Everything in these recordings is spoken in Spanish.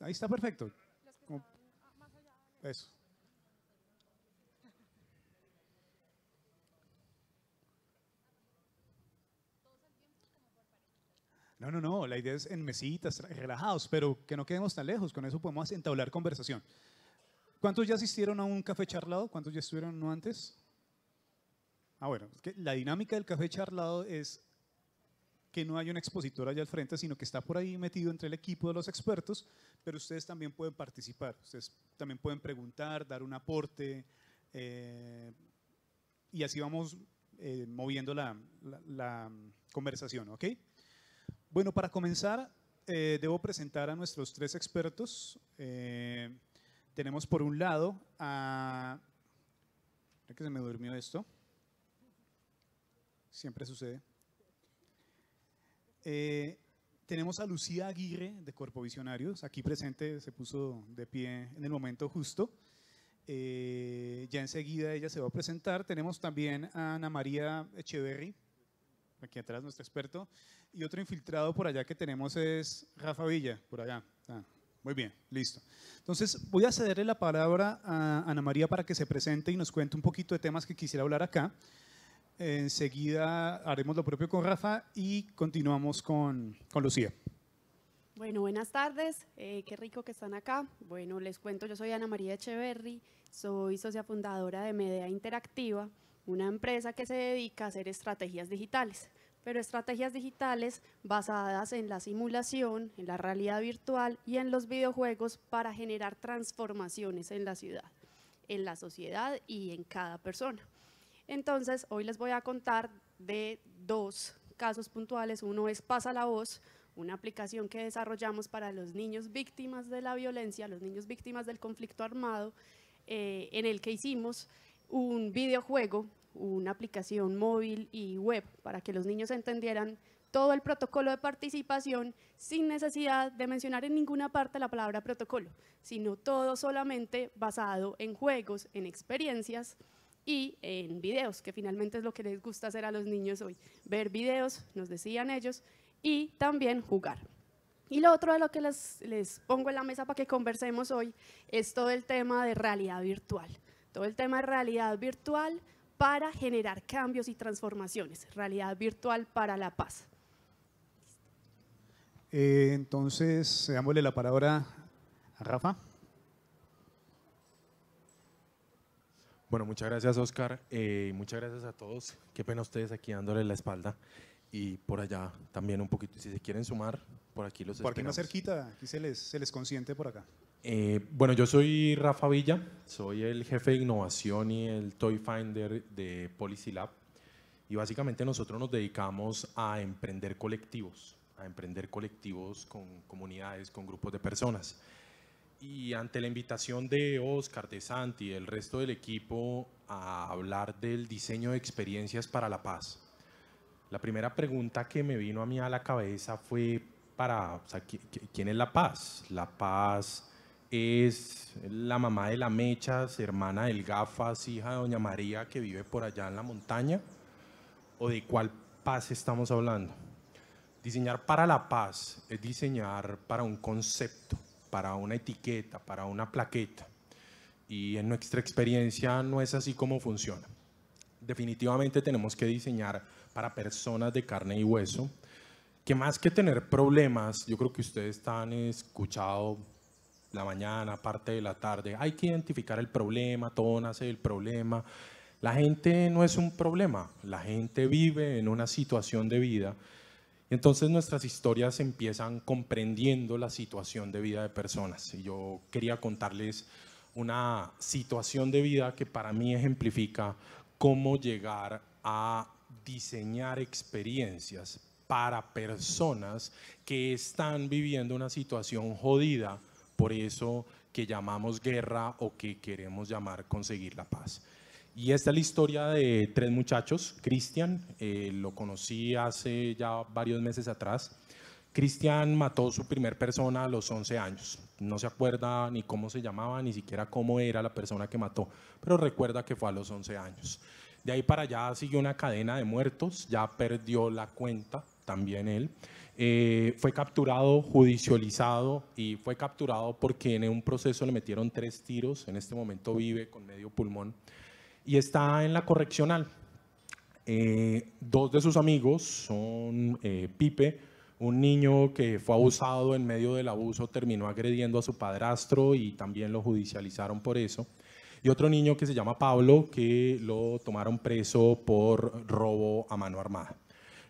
Ahí está perfecto. Ah, eso. No, no, no, la idea es en mesitas, relajados, pero que no quedemos tan lejos, con eso podemos entablar conversación. ¿Cuántos ya asistieron a un café charlado? ¿Cuántos ya estuvieron no antes? Ah, bueno, la dinámica del café charlado es que no hay un expositor allá al frente, sino que está por ahí metido entre el equipo de los expertos, pero ustedes también pueden participar, ustedes también pueden preguntar, dar un aporte, eh, y así vamos eh, moviendo la, conversación, ¿ok? Bueno, para comenzar, eh, debo presentar a nuestros tres expertos. tenemos por un lado a... que se me durmió esto. Siempre sucede. Eh, tenemos a Lucía Aguirre de Cuerpo Visionarios, aquí presente, se puso de pie en el momento justo. Eh, ya enseguida ella se va a presentar. Tenemos también a Ana María Echeverry, aquí atrás nuestro experto, y otro infiltrado por allá que tenemos es Rafa Villa, por allá. Ah, muy bien, listo. Entonces voy a cederle la palabra a Ana María para que se presente y nos cuente un poquito de temas que quisiera hablar acá. Enseguida haremos lo propio con Rafa y continuamos con, Lucía. Bueno, buenas tardes. Eh, qué rico que están acá. Bueno, les cuento, yo soy Ana María Echeverry, soy socia fundadora de Medea Interactiva, una empresa que se dedica a hacer estrategias digitales, pero estrategias digitales basadas en la simulación, en la realidad virtual y en los videojuegos para generar transformaciones en la ciudad, en la sociedad y en cada persona. Entonces, hoy les voy a contar de dos casos puntuales. Uno es Pasa la Voz, una aplicación que desarrollamos para los niños víctimas de la violencia, los niños víctimas del conflicto armado, eh, en el que hicimos un videojuego, una aplicación móvil y web para que los niños entendieran todo el protocolo de participación sin necesidad de mencionar en ninguna parte la palabra protocolo, sino todo solamente basado en juegos, en experiencias y en videos, que finalmente es lo que les gusta hacer a los niños hoy, ver videos, nos decían ellos, y también jugar. Y lo otro de lo que les, pongo en la mesa para que conversemos hoy es todo el tema de realidad virtual. Todo el tema de realidad virtual para generar cambios y transformaciones. Realidad virtual para la paz. Eh, entonces, dámosle la palabra a Rafa. Bueno, muchas gracias Oscar, eh, muchas gracias a todos. Qué pena ustedes aquí dándole la espalda y por allá también un poquito. Si se quieren sumar, por aquí los Por aquí más cerquita, aquí se les, se les consiente por acá. Eh, bueno, yo soy Rafa Villa, soy el jefe de innovación y el Toy Finder de Policy Lab. Y básicamente nosotros nos dedicamos a emprender colectivos, a emprender colectivos con comunidades, con grupos de personas y ante la invitación de Oscar, de Santi, y el resto del equipo a hablar del diseño de experiencias para la paz, la primera pregunta que me vino a mí a la cabeza fue para, o ¿quién es la paz? La paz es la mamá de la Mechas, hermana del Gafas, hija de Doña María que vive por allá en la montaña? ¿O de cuál paz estamos hablando? Diseñar para la paz es diseñar para un concepto, para una etiqueta, para una plaqueta. Y en nuestra experiencia no es así como funciona. Definitivamente tenemos que diseñar para personas de carne y hueso, que más que tener problemas, yo creo que ustedes están escuchado la mañana, parte de la tarde, hay que identificar el problema, todo nace del problema. La gente no es un problema, la gente vive en una situación de vida entonces nuestras historias empiezan comprendiendo la situación de vida de personas. yo quería contarles una situación de vida que para mí ejemplifica cómo llegar a diseñar experiencias para personas que están viviendo una situación jodida, por eso que llamamos guerra o que queremos llamar conseguir la paz. Y esta es la historia de tres muchachos. Cristian, eh, lo conocí hace ya varios meses atrás. Cristian mató a su primer persona a los 11 años. No se acuerda ni cómo se llamaba, ni siquiera cómo era la persona que mató, pero recuerda que fue a los 11 años. De ahí para allá siguió una cadena de muertos, ya perdió la cuenta también él. Eh, fue capturado, judicializado y fue capturado porque en un proceso le metieron tres tiros, en este momento vive con medio pulmón y está en la correccional. Eh, dos de sus amigos son eh, Pipe, un niño que fue abusado en medio del abuso, terminó agrediendo a su padrastro y también lo judicializaron por eso. Y otro niño que se llama Pablo, que lo tomaron preso por robo a mano armada.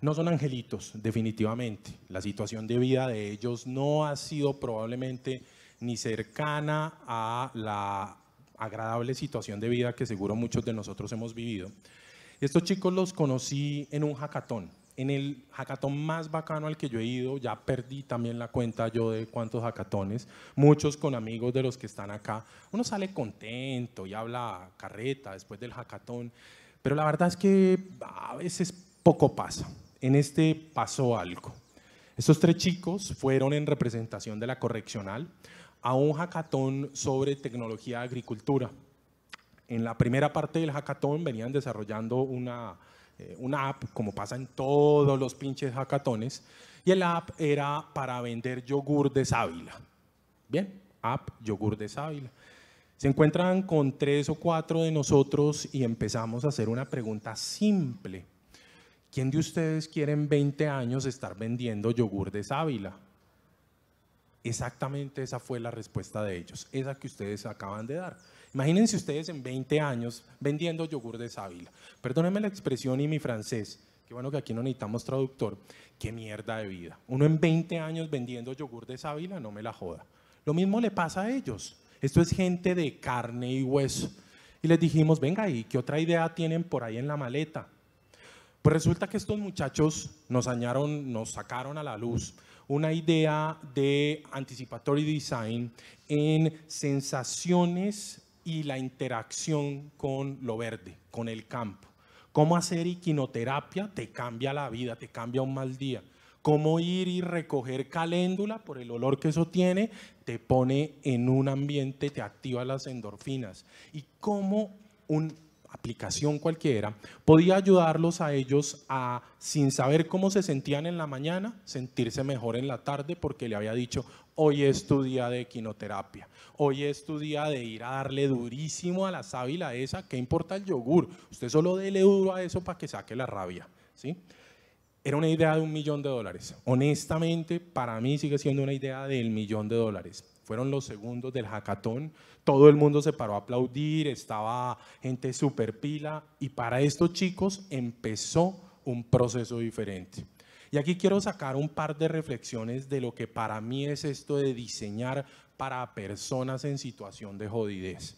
No son angelitos, definitivamente. La situación de vida de ellos no ha sido probablemente ni cercana a la agradable situación de vida que seguro muchos de nosotros hemos vivido. Estos chicos los conocí en un hackatón, en el hackatón más bacano al que yo he ido, ya perdí también la cuenta yo de cuántos hackatones, muchos con amigos de los que están acá. Uno sale contento y habla carreta después del hackatón. pero la verdad es que a veces poco pasa. En este pasó algo. Estos tres chicos fueron en representación de la correccional a un hackathon sobre tecnología de agricultura. En la primera parte del hackathon venían desarrollando una, eh, una app, como pasa en todos los pinches hackatones, y la app era para vender yogur de sábila. Bien, app yogur de sábila. Se encuentran con tres o cuatro de nosotros y empezamos a hacer una pregunta simple. ¿Quién de ustedes quiere en 20 años estar vendiendo yogur de sábila? Exactamente esa fue la respuesta de ellos, esa que ustedes acaban de dar. Imagínense ustedes en 20 años vendiendo yogur de sábila. Perdónenme la expresión y mi francés, que bueno que aquí no necesitamos traductor. Qué mierda de vida. Uno en 20 años vendiendo yogur de sábila, no me la joda. Lo mismo le pasa a ellos. Esto es gente de carne y hueso. Y les dijimos, venga, ¿y qué otra idea tienen por ahí en la maleta? Pues resulta que estos muchachos nos, añaron, nos sacaron a la luz una idea de anticipatory design en sensaciones y la interacción con lo verde, con el campo. Cómo hacer equinoterapia te cambia la vida, te cambia un mal día. Cómo ir y recoger caléndula por el olor que eso tiene, te pone en un ambiente, te activa las endorfinas. Y cómo un aplicación cualquiera, podía ayudarlos a ellos a, sin saber cómo se sentían en la mañana, sentirse mejor en la tarde porque le había dicho, hoy es tu día de quinoterapia, hoy es tu día de ir a darle durísimo a la sábila esa, ¿qué importa el yogur? Usted solo dele duro a eso para que saque la rabia, ¿sí? Era una idea de un millón de dólares. Honestamente, para mí sigue siendo una idea del millón de dólares fueron los segundos del hackathon, todo el mundo se paró a aplaudir, estaba gente superpila. pila y para estos chicos empezó un proceso diferente. Y aquí quiero sacar un par de reflexiones de lo que para mí es esto de diseñar para personas en situación de jodidez.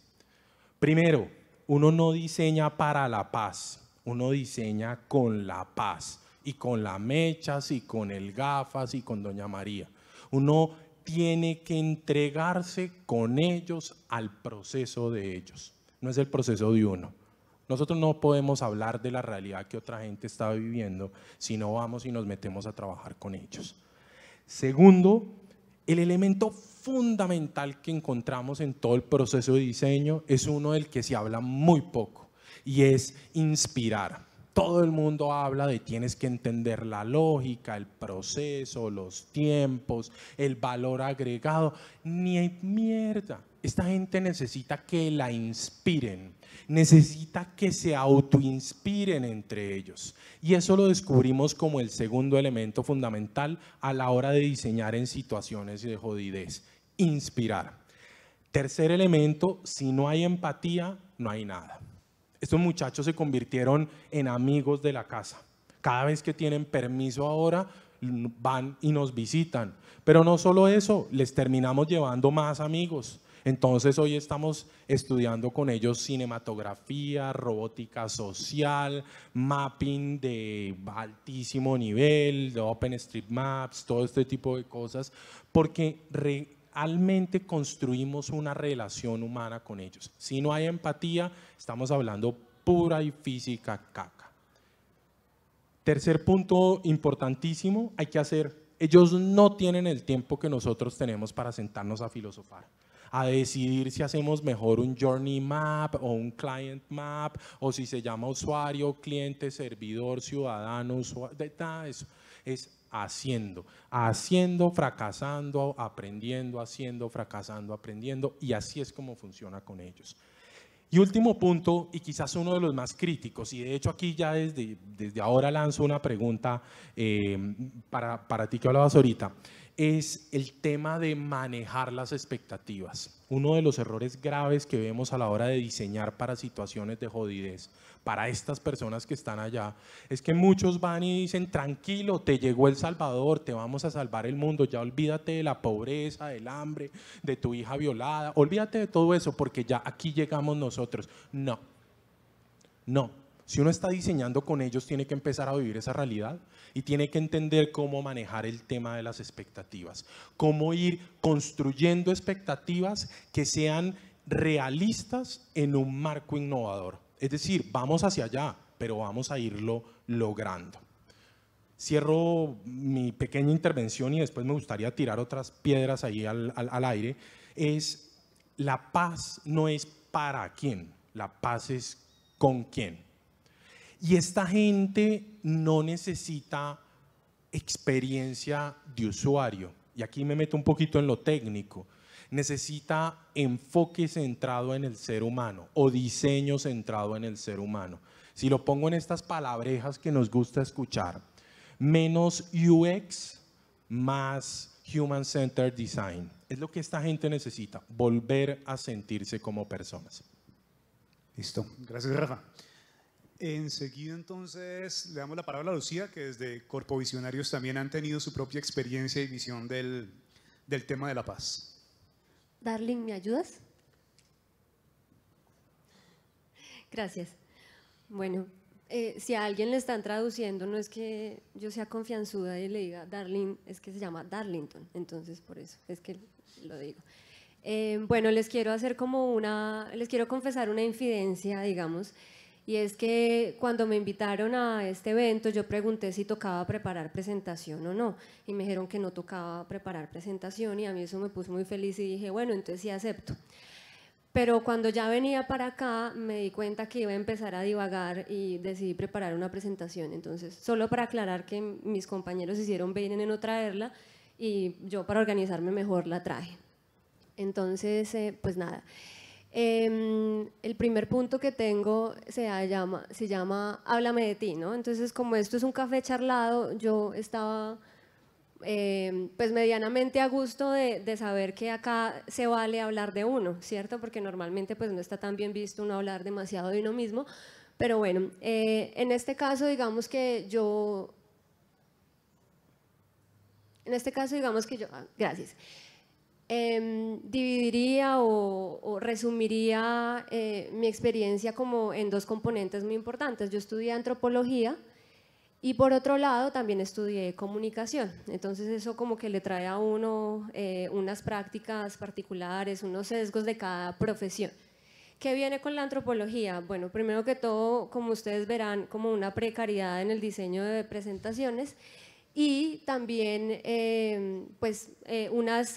Primero, uno no diseña para la paz, uno diseña con la paz y con la mechas y con el gafas y con Doña María. Uno tiene que entregarse con ellos al proceso de ellos. No es el proceso de uno. Nosotros no podemos hablar de la realidad que otra gente está viviendo si no vamos y nos metemos a trabajar con ellos. Segundo, el elemento fundamental que encontramos en todo el proceso de diseño es uno del que se habla muy poco y es inspirar todo el mundo habla de tienes que entender la lógica, el proceso, los tiempos, el valor agregado. Ni hay mierda. Esta gente necesita que la inspiren, necesita que se autoinspiren entre ellos. Y eso lo descubrimos como el segundo elemento fundamental a la hora de diseñar en situaciones de jodidez, inspirar. Tercer elemento, si no hay empatía, no hay nada. Estos muchachos se convirtieron en amigos de la casa. Cada vez que tienen permiso ahora, van y nos visitan. Pero no solo eso, les terminamos llevando más amigos. Entonces hoy estamos estudiando con ellos cinematografía, robótica social, mapping de altísimo nivel, de OpenStreetMaps, todo este tipo de cosas, porque realmente construimos una relación humana con ellos. Si no hay empatía, estamos hablando pura y física caca. Tercer punto importantísimo, hay que hacer, ellos no tienen el tiempo que nosotros tenemos para sentarnos a filosofar a decidir si hacemos mejor un journey map o un client map o si se llama usuario, cliente, servidor, ciudadano, usuario, eso. Es haciendo, haciendo, fracasando, aprendiendo, haciendo, fracasando, aprendiendo, y así es como funciona con ellos. Y último punto, y quizás uno de los más críticos, y de hecho aquí ya desde, desde ahora lanzo una pregunta em, para, para ti que hablabas ahorita, es el tema de manejar las expectativas. Uno de los errores graves que vemos a la hora de diseñar para situaciones de jodidez, para estas personas que están allá, es que muchos van y dicen, tranquilo, te llegó el Salvador, te vamos a salvar el mundo, ya olvídate de la pobreza, del hambre, de tu hija violada, olvídate de todo eso porque ya aquí llegamos nosotros. No, no. Si uno está diseñando con ellos, tiene que empezar a vivir esa realidad y tiene que entender cómo manejar el tema de las expectativas, cómo ir construyendo expectativas que sean realistas en un marco innovador. Es decir, vamos hacia allá, pero vamos a irlo logrando. Cierro mi pequeña intervención y después me gustaría tirar otras piedras ahí al, al aire. Es la paz no es para quién, la paz es con quién. Y esta gente no necesita experiencia de usuario. Y aquí me meto un poquito en lo técnico necesita enfoque centrado en el ser humano o diseño centrado en el ser humano. Si lo pongo en estas palabrejas que nos gusta escuchar, menos UX más Human Centered Design. Es lo que esta gente necesita, volver a sentirse como personas. Listo, gracias Rafa. Enseguida entonces le damos la palabra a Lucía, que desde Corpovisionarios también han tenido su propia experiencia y visión del, del tema de la paz. Darling, ¿me ayudas? Gracias. Bueno, eh, si a alguien le están traduciendo, no es que yo sea confianzuda y le diga Darling, es que se llama Darlington, entonces por eso es que lo digo. Eh, bueno, les quiero hacer como una, les quiero confesar una infidencia, digamos y es que cuando me invitaron a este evento yo pregunté si tocaba preparar presentación o no y me dijeron que no tocaba preparar presentación y a mí eso me puso muy feliz y dije, bueno, entonces sí acepto. Pero cuando ya venía para acá me di cuenta que iba a empezar a divagar y decidí preparar una presentación. Entonces, solo para aclarar que mis compañeros hicieron bien en no traerla y yo para organizarme mejor la traje. Entonces, eh, pues nada. Em, el primer punto que tengo se llama, se llama Háblame de ti, ¿no? Entonces, como esto es un café charlado, yo estaba em, pues medianamente a gusto de, de, saber que acá se vale hablar de uno, ¿cierto? Porque normalmente pues no está tan bien visto uno hablar demasiado de uno mismo, pero bueno, eh, en este caso digamos que yo... En este caso digamos que yo... Ah, gracias. Em, dividiría o, resumiría eh, mi experiencia como en dos componentes muy importantes. Yo estudié antropología y por otro lado también estudié comunicación. Entonces eso como que le trae a uno eh, unas prácticas particulares, unos sesgos de cada profesión. ¿Qué viene con la antropología? Bueno, primero que todo, como ustedes verán, como una precariedad en el diseño de presentaciones y también em, pues eh, unas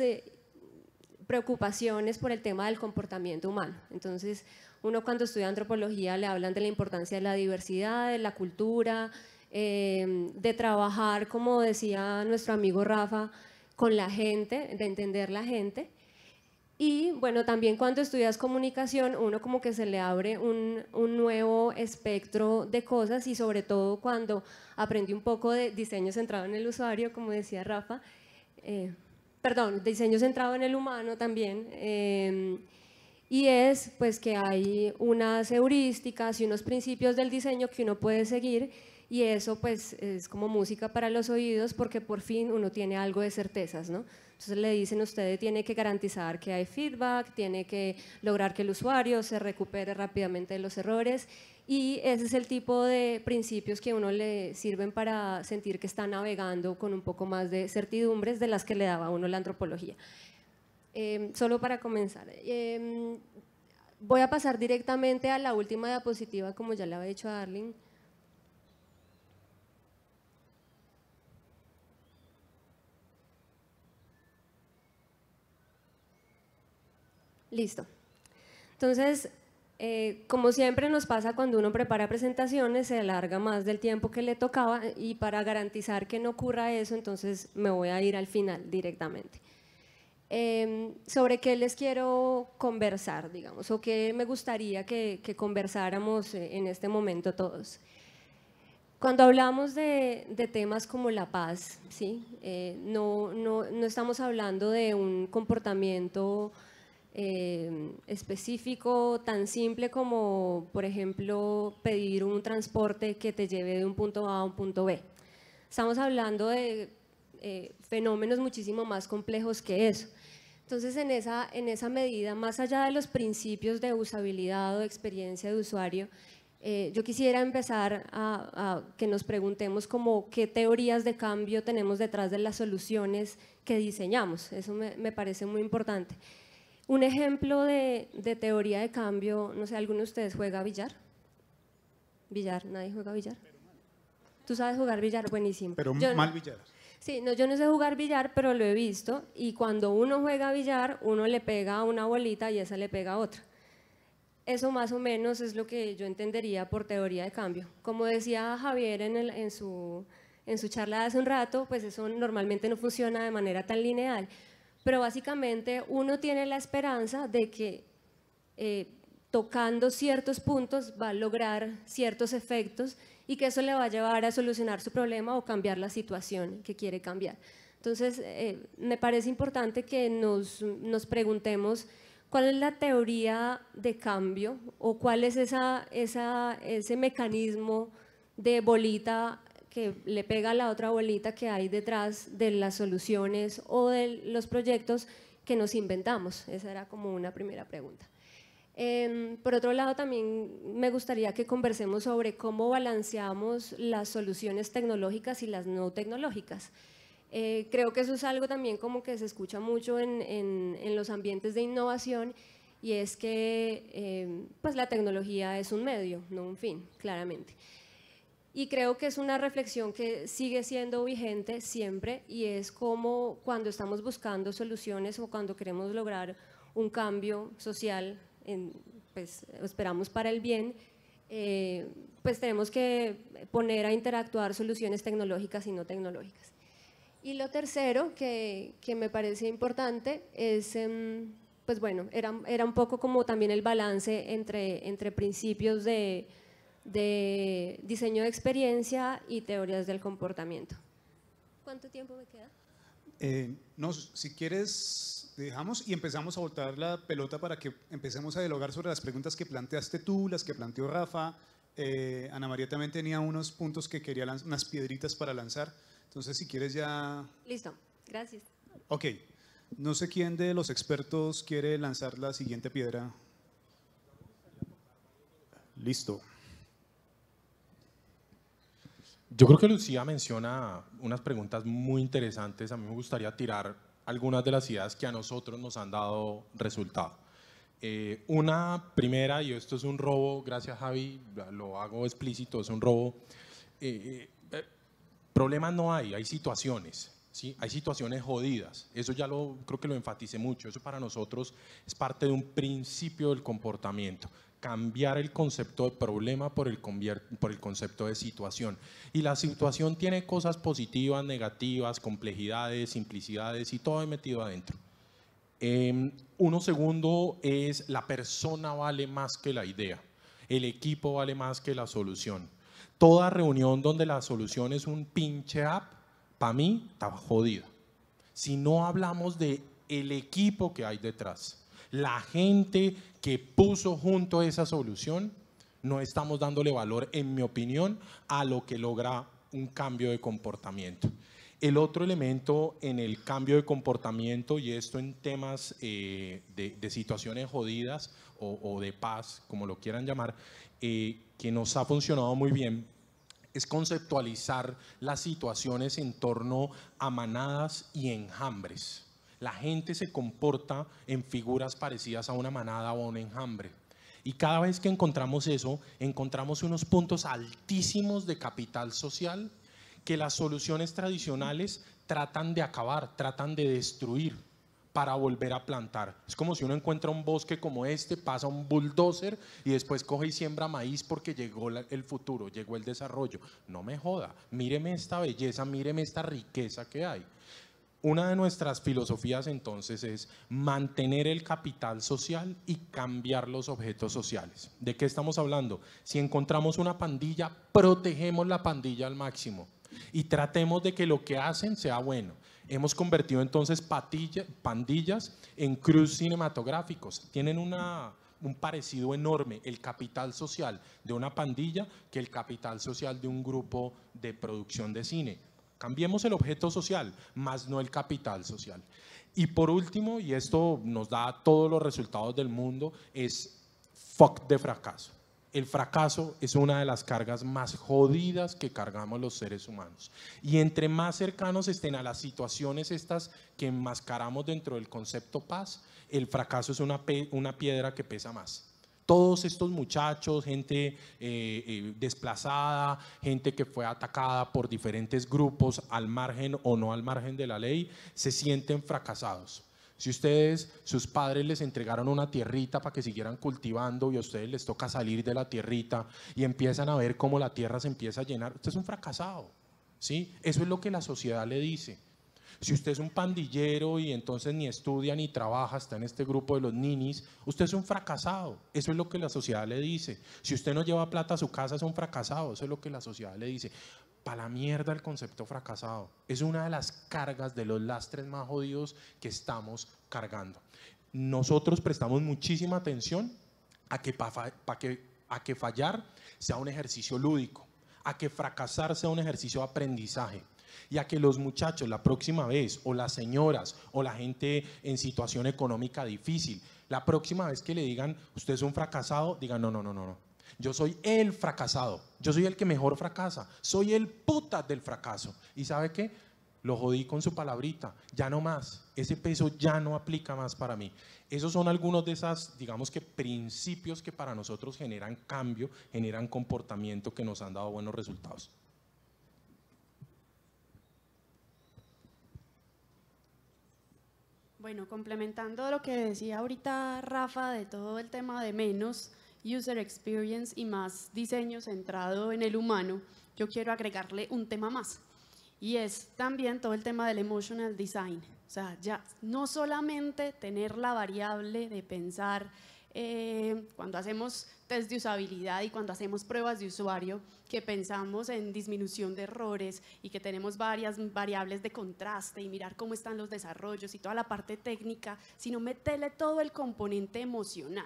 preocupaciones por el tema del comportamiento humano. Entonces, uno cuando estudia antropología le hablan de la importancia de la diversidad, de la cultura, eh, de trabajar, como decía nuestro amigo Rafa, con la gente, de entender la gente. Y bueno, también cuando estudias comunicación, uno como que se le abre un, un, nuevo espectro de cosas y sobre todo cuando aprendí un poco de diseño centrado en el usuario, como decía Rafa. Eh, perdón, diseño centrado en el humano también. Em, y es pues que hay unas heurísticas y unos principios del diseño que uno puede seguir y eso pues es como música para los oídos porque por fin uno tiene algo de certezas, ¿no? Entonces le dicen ustedes tiene que garantizar que hay feedback, tiene que lograr que el usuario se recupere rápidamente de los errores y ese es el tipo de principios que uno le sirven para sentir que está navegando con un poco más de certidumbres de las que le daba a uno la antropología. Em, solo para comenzar, em, voy a pasar directamente a la última diapositiva, como ya le había dicho a Darling. Listo. Entonces, eh, como siempre nos pasa cuando uno prepara presentaciones, se alarga más del tiempo que le tocaba y para garantizar que no ocurra eso, entonces me voy a ir al final directamente. Em, sobre qué les quiero conversar, digamos, o qué me gustaría que, conversáramos eh, en este momento todos. Cuando hablamos de, temas como la paz, ¿sí? Eh, no, no, estamos hablando de un comportamiento Em, específico, tan simple como, por ejemplo, pedir un transporte que te lleve de un punto A a un punto B. Estamos hablando de eh, fenómenos muchísimo más complejos que eso. Entonces, en esa, en esa medida, más allá de los principios de usabilidad o experiencia de usuario, eh, yo quisiera empezar a, que nos preguntemos como qué teorías de cambio tenemos detrás de las soluciones que diseñamos. Eso me, me parece muy importante. Un ejemplo de, teoría de cambio, no sé, ¿alguno de ustedes juega billar? ¿Billar? ¿Nadie juega billar? Tú sabes jugar billar, buenísimo. Pero mal billar. Sí, no, yo no sé jugar billar, pero lo he visto. Y cuando uno juega billar, uno le pega a una bolita y esa le pega a otra. Eso más o menos es lo que yo entendería por teoría de cambio. Como decía Javier en, su, en su charla de hace un rato, pues eso normalmente no funciona de manera tan lineal pero básicamente uno tiene la esperanza de que eh, tocando ciertos puntos va a lograr ciertos efectos y que eso le va a llevar a solucionar su problema o cambiar la situación que quiere cambiar. Entonces, eh, me parece importante que nos, nos, preguntemos cuál es la teoría de cambio o cuál es esa, esa, ese mecanismo de bolita que le pega la otra bolita que hay detrás de las soluciones o de los proyectos que nos inventamos? Esa era como una primera pregunta. Em, por otro lado, también me gustaría que conversemos sobre cómo balanceamos las soluciones tecnológicas y las no tecnológicas. Eh, creo que eso es algo también como que se escucha mucho en, los ambientes de innovación y es que em, pues la tecnología es un medio, no un fin, claramente. Y creo que es una reflexión que sigue siendo vigente siempre y es como cuando estamos buscando soluciones o cuando queremos lograr un cambio social, en, pues esperamos para el bien, eh, pues tenemos que poner a interactuar soluciones tecnológicas y no tecnológicas. Y lo tercero que, que me parece importante es, em, pues bueno, era, era un poco como también el balance entre, entre principios de de diseño de experiencia y teorías del comportamiento. ¿Cuánto tiempo me queda? Eh, no, si quieres, dejamos y empezamos a voltar la pelota para que empecemos a dialogar sobre las preguntas que planteaste tú, las que planteó Rafa. Eh, Ana María también tenía unos puntos que quería lanzar, unas piedritas para lanzar. Entonces, si quieres ya... Listo, gracias. Ok, no sé quién de los expertos quiere lanzar la siguiente piedra. Listo. Yo creo que Lucía menciona unas preguntas muy interesantes. A mí me gustaría tirar algunas de las ideas que a nosotros nos han dado resultado. Eh, una primera, y esto es un robo, gracias Javi, lo hago explícito, es un robo. Eh, eh, problemas no hay, hay situaciones. ¿Sí? Hay situaciones jodidas, eso ya lo creo que lo enfatice mucho, eso para nosotros es parte de un principio del comportamiento cambiar el concepto de problema por el, por el concepto de situación. Y la situación tiene cosas positivas, negativas, complejidades, simplicidades y todo metido adentro. Em, uno segundo es la persona vale más que la idea, el equipo vale más que la solución. Toda reunión donde la solución es un pinche app, para mí está jodida. Si no hablamos de el equipo que hay detrás la gente que puso junto esa solución, no estamos dándole valor, en mi opinión, a lo que logra un cambio de comportamiento. El otro elemento en el cambio de comportamiento, y esto en temas eh, de, situaciones jodidas o, de paz, como lo quieran llamar, eh, que nos ha funcionado muy bien, es conceptualizar las situaciones en torno a manadas y enjambres la gente se comporta en figuras parecidas a una manada o a un enjambre. Y cada vez que encontramos eso, encontramos unos puntos altísimos de capital social que las soluciones tradicionales tratan de acabar, tratan de destruir para volver a plantar. Es como si uno encuentra un bosque como este, pasa un bulldozer y después coge y siembra maíz porque llegó el futuro, llegó el desarrollo. No me joda, míreme esta belleza, míreme esta riqueza que hay. Una de nuestras filosofías entonces es mantener el capital social y cambiar los objetos sociales. ¿De qué estamos hablando? Si encontramos una pandilla, protegemos la pandilla al máximo y tratemos de que lo que hacen sea bueno. Hemos convertido entonces pandillas en cruz cinematográficos. Tienen un parecido enorme el capital social de una pandilla que el capital social de un grupo de producción de cine Cambiemos el objeto social, más no el capital social. Y por último, y esto nos da todos los resultados del mundo, es fuck de fracaso. El fracaso es una de las cargas más jodidas que cargamos los seres humanos. Y entre más cercanos estén a las situaciones estas que enmascaramos dentro del concepto paz, el fracaso es una, una piedra que pesa más todos estos muchachos, gente eh, eh, desplazada, gente que fue atacada por diferentes grupos al margen o no al margen de la ley, se sienten fracasados. Si ustedes, sus padres les entregaron una tierrita para que siguieran cultivando y a ustedes les toca salir de la tierrita y empiezan a ver cómo la tierra se empieza a llenar, usted es un fracasado. ¿sí? Eso es lo que la sociedad le dice. Si usted es un pandillero y entonces ni estudia ni trabaja, está en este grupo de los ninis, usted es un fracasado. Eso es lo que la sociedad le dice. Si usted no lleva plata a su casa, es un fracasado. Eso es lo que la sociedad le dice. Para la mierda el concepto fracasado. Es una de las cargas de los lastres más jodidos que estamos cargando. Nosotros prestamos muchísima atención a que, que, a que fallar sea un ejercicio lúdico, a que fracasar sea un ejercicio de aprendizaje y a que los muchachos la próxima vez, o las señoras, o la gente en situación económica difícil, la próxima vez que le digan, usted es un fracasado, digan, no, no, no, no, no. Yo soy el fracasado, yo soy el que mejor fracasa, soy el puta del fracaso. ¿Y sabe qué? Lo jodí con su palabrita, ya no más, ese peso ya no aplica más para mí. Esos son algunos de esas, digamos que principios que para nosotros generan cambio, generan comportamiento que nos han dado buenos resultados. Bueno, complementando lo que decía ahorita Rafa de todo el tema de menos user experience y más diseño centrado en el humano, yo quiero agregarle un tema más. Y es también todo el tema del emotional design. O sea, ya no solamente tener la variable de pensar eh, cuando hacemos pues, de usabilidad y cuando hacemos pruebas de usuario, que pensamos en disminución de errores y que tenemos varias variables de contraste y mirar cómo están los desarrollos y toda la parte técnica, sino meterle todo el componente emocional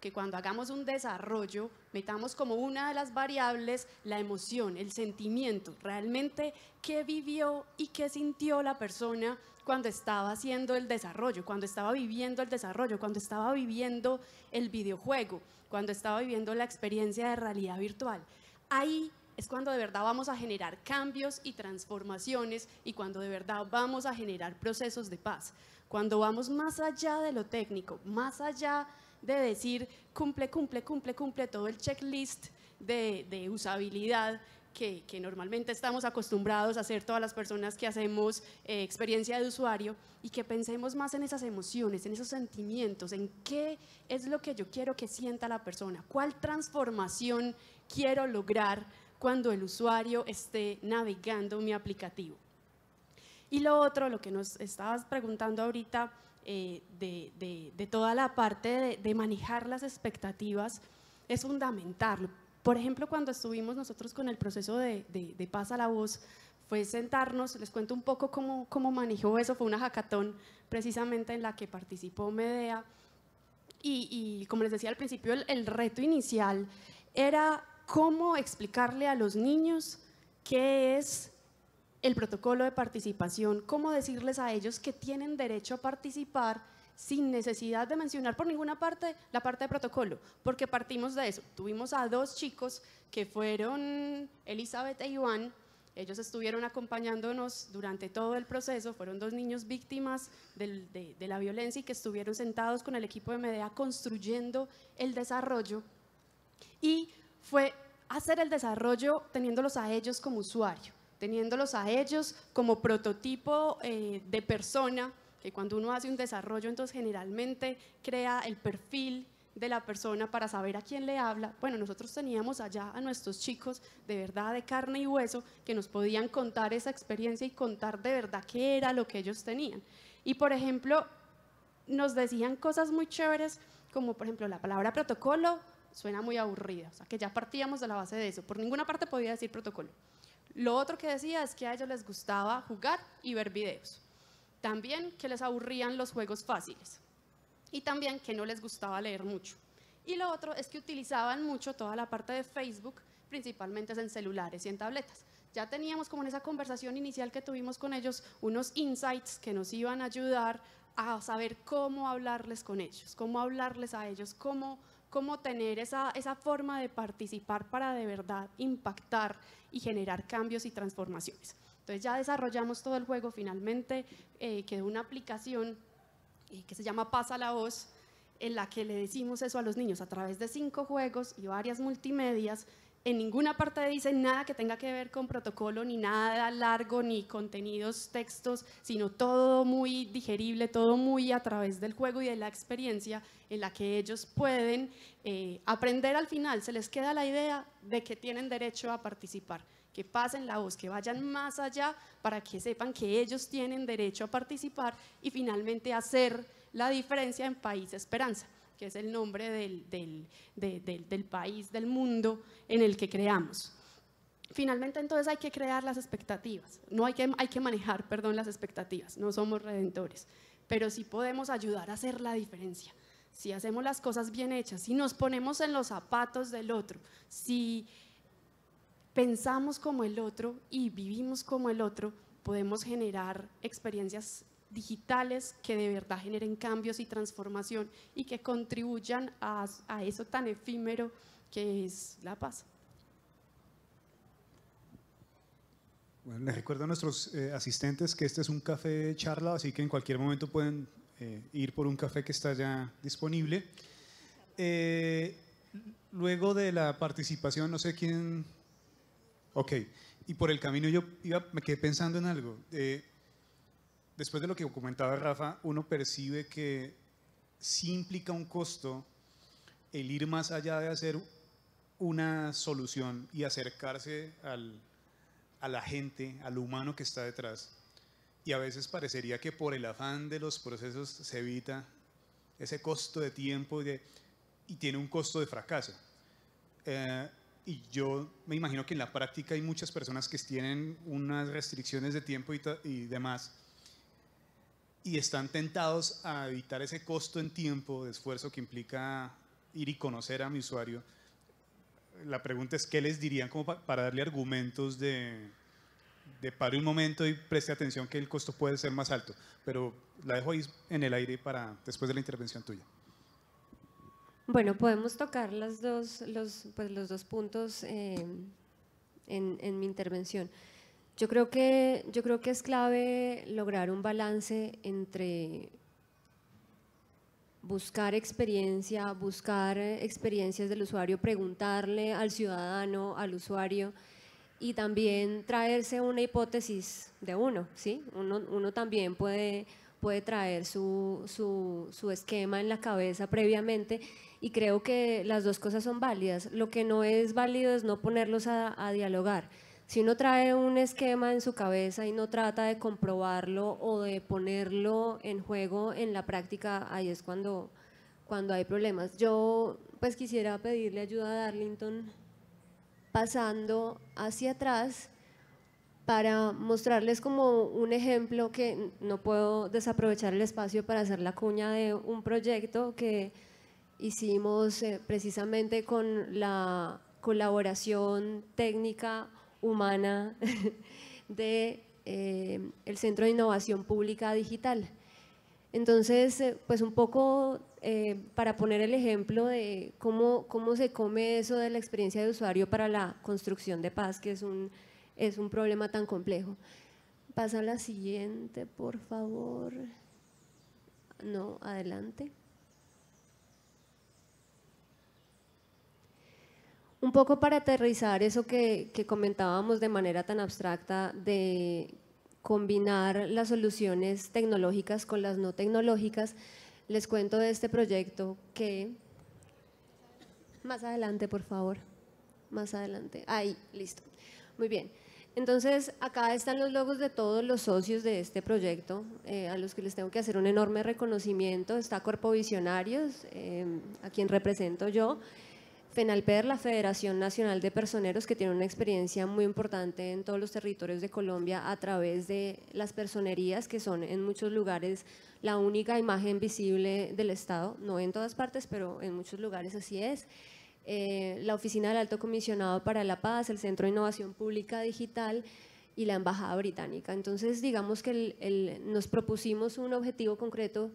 que cuando hagamos un desarrollo metamos como una de las variables la emoción, el sentimiento, realmente qué vivió y qué sintió la persona cuando estaba haciendo el desarrollo, cuando estaba viviendo el desarrollo, cuando estaba viviendo el videojuego cuando estaba viviendo la experiencia de realidad virtual. Ahí es cuando de verdad vamos a generar cambios y transformaciones y cuando de verdad vamos a generar procesos de paz. Cuando vamos más allá de lo técnico, más allá de decir cumple, cumple, cumple, cumple todo el checklist de, usabilidad que, normalmente estamos acostumbrados a hacer todas las personas que hacemos eh, experiencia de usuario y que pensemos más en esas emociones, en esos sentimientos, en qué es lo que yo quiero que sienta la persona, cuál transformación quiero lograr cuando el usuario esté navegando mi aplicativo. Y lo otro, lo que nos estabas preguntando ahorita eh, de, toda la parte de manejar las expectativas, es fundamental, por ejemplo, cuando estuvimos nosotros con el proceso de, de, Paz a la Voz, fue sentarnos, les cuento un poco cómo, cómo manejó eso, fue una jacatón precisamente en la que participó Medea. Y, y como les decía al principio, el reto inicial era cómo explicarle a los niños qué es el protocolo de participación, cómo decirles a ellos que tienen derecho a participar sin necesidad de mencionar por ninguna parte la parte de protocolo, porque partimos de eso. Tuvimos a dos chicos que fueron Elizabeth e Iván, ellos estuvieron acompañándonos durante todo el proceso, fueron dos niños víctimas de, la violencia y que estuvieron sentados con el equipo de MEDEA construyendo el desarrollo. Y fue hacer el desarrollo teniéndolos a ellos como usuario, teniéndolos a ellos como prototipo eh, de persona que cuando uno hace un desarrollo, entonces generalmente crea el perfil de la persona para saber a quién le habla. Bueno, nosotros teníamos allá a nuestros chicos de verdad de carne y hueso que nos podían contar esa experiencia y contar de verdad qué era lo que ellos tenían. Y por ejemplo, nos decían cosas muy chéveres como por ejemplo la palabra protocolo suena muy aburrida, o sea que ya partíamos de la base de eso, por ninguna parte podía decir protocolo. Lo otro que decía es que a ellos les gustaba jugar y ver videos también que les aburrían los juegos fáciles y también que no les gustaba leer mucho. Y lo otro es que utilizaban mucho toda la parte de Facebook, principalmente en celulares y en tabletas. Ya teníamos como en esa conversación inicial que tuvimos con ellos unos insights que nos iban a ayudar a saber cómo hablarles con ellos, cómo hablarles a ellos, cómo, tener esa forma de participar para de verdad impactar y generar cambios y transformaciones. Entonces ya desarrollamos todo el juego finalmente, eh, quedó una aplicación eh, que se llama Pasa la Voz, en la que le decimos eso a los niños a través de cinco juegos y varias multimedias. En ninguna parte dicen nada que tenga que ver con protocolo, ni nada largo, ni contenidos, textos, sino todo muy digerible, todo muy a través del juego y de la experiencia en la que ellos pueden eh, aprender al final. Se les queda la idea de que tienen derecho a participar que pasen la voz, que vayan más allá para que sepan que ellos tienen derecho a participar y finalmente hacer la diferencia en País Esperanza, que es el nombre del, país, del mundo en el que creamos. Finalmente, entonces hay que crear las expectativas, no hay que, hay que manejar, perdón, las expectativas, no somos redentores, pero sí podemos ayudar a hacer la diferencia si hacemos las cosas bien hechas, si nos ponemos en los zapatos del otro, si pensamos como el otro y vivimos como el otro, podemos generar experiencias digitales que de verdad generen cambios y transformación y que contribuyan a, eso tan efímero que es la paz. Bueno, les recuerdo a nuestros eh, asistentes que este es un café de charla, así que en cualquier momento pueden eh, ir por un café que está ya disponible. Eh, luego de la participación, no sé quién Ok, y por el camino yo me quedé pensando en algo. Eh, después de lo que comentaba Rafa, uno percibe que sí implica un costo el ir más allá de hacer una solución y acercarse al, a la gente, al humano que está detrás. Y a veces parecería que por el afán de los procesos se evita ese costo de tiempo y, de, y tiene un costo de fracaso. Eh, y yo me imagino que en la práctica hay muchas personas que tienen unas restricciones de tiempo y, demás, y están tentados a evitar ese costo en tiempo de esfuerzo que implica ir y conocer a mi usuario. La pregunta es, ¿qué les dirían como para darle argumentos de, de pare un momento y preste atención que el costo puede ser más alto? Pero la dejo ahí en el aire para después de la intervención tuya. Bueno, podemos tocar las dos, los, pues, dos puntos em, en, mi intervención. Yo creo, que, yo creo que es clave lograr un balance entre buscar experiencia, buscar experiencias del usuario, preguntarle al ciudadano, al usuario, y también traerse una hipótesis de uno, ¿sí? Uno, también puede, puede traer su, su, su esquema en la cabeza previamente y creo que las dos cosas son válidas. Lo que no es válido es no ponerlos a, dialogar. Si uno trae un esquema en su cabeza y no trata de comprobarlo o de ponerlo en juego en la práctica, ahí es cuando, cuando hay problemas. Yo pues quisiera pedirle ayuda a Darlington pasando hacia atrás para mostrarles como un ejemplo que no puedo desaprovechar el espacio para hacer la cuña de un proyecto que hicimos eh, precisamente con la colaboración técnica humana de eh, el Centro de Innovación Pública Digital. Entonces, eh, pues un poco para poner el ejemplo de cómo, se come eso de la experiencia de usuario para la construcción de paz, que es un, es un problema tan complejo. Pasa a la siguiente, por favor. No, adelante. Un poco para aterrizar eso que, comentábamos de manera tan abstracta de combinar las soluciones tecnológicas con las no tecnológicas, les cuento de este proyecto que... Más adelante, por favor. Más adelante. Ahí, listo. Muy bien. Entonces, acá están los logos de todos los socios de este proyecto, eh, a los que les tengo que hacer un enorme reconocimiento. Está Corpo Visionarios, eh, a quien represento yo. FENALPER, la Federación Nacional de Personeros, que tiene una experiencia muy importante en todos los territorios de Colombia a través de las personerías, que son en muchos lugares la única imagen visible del Estado, no en todas partes, pero en muchos lugares así es. Eh, la Oficina del Alto Comisionado para la Paz, el Centro de Innovación Pública Digital y la Embajada Británica. Entonces, digamos que nos propusimos un objetivo concreto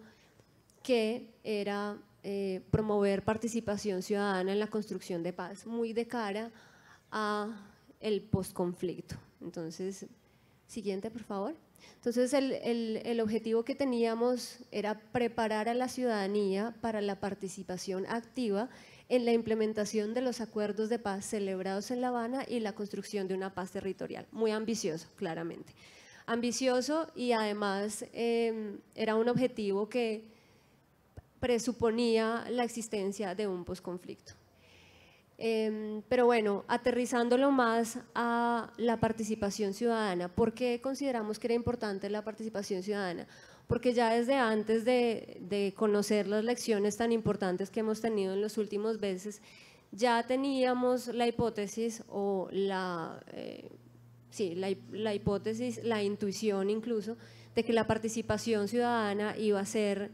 que era eh, promover participación ciudadana en la construcción de paz, muy de cara a el posconflicto. Entonces, siguiente, por favor. Entonces, el, el, objetivo que teníamos era preparar a la ciudadanía para la participación activa en la implementación de los acuerdos de paz celebrados en La Habana y la construcción de una paz territorial. Muy ambicioso, claramente. Ambicioso y además eh, era un objetivo que presuponía la existencia de un posconflicto. Em, pero bueno, aterrizándolo más a la participación ciudadana, ¿por qué consideramos que era importante la participación ciudadana? Porque ya desde antes de, conocer las lecciones tan importantes que hemos tenido en los últimos meses, ya teníamos la hipótesis o la, eh, la, la hipótesis, la intuición incluso, de que la participación ciudadana iba a ser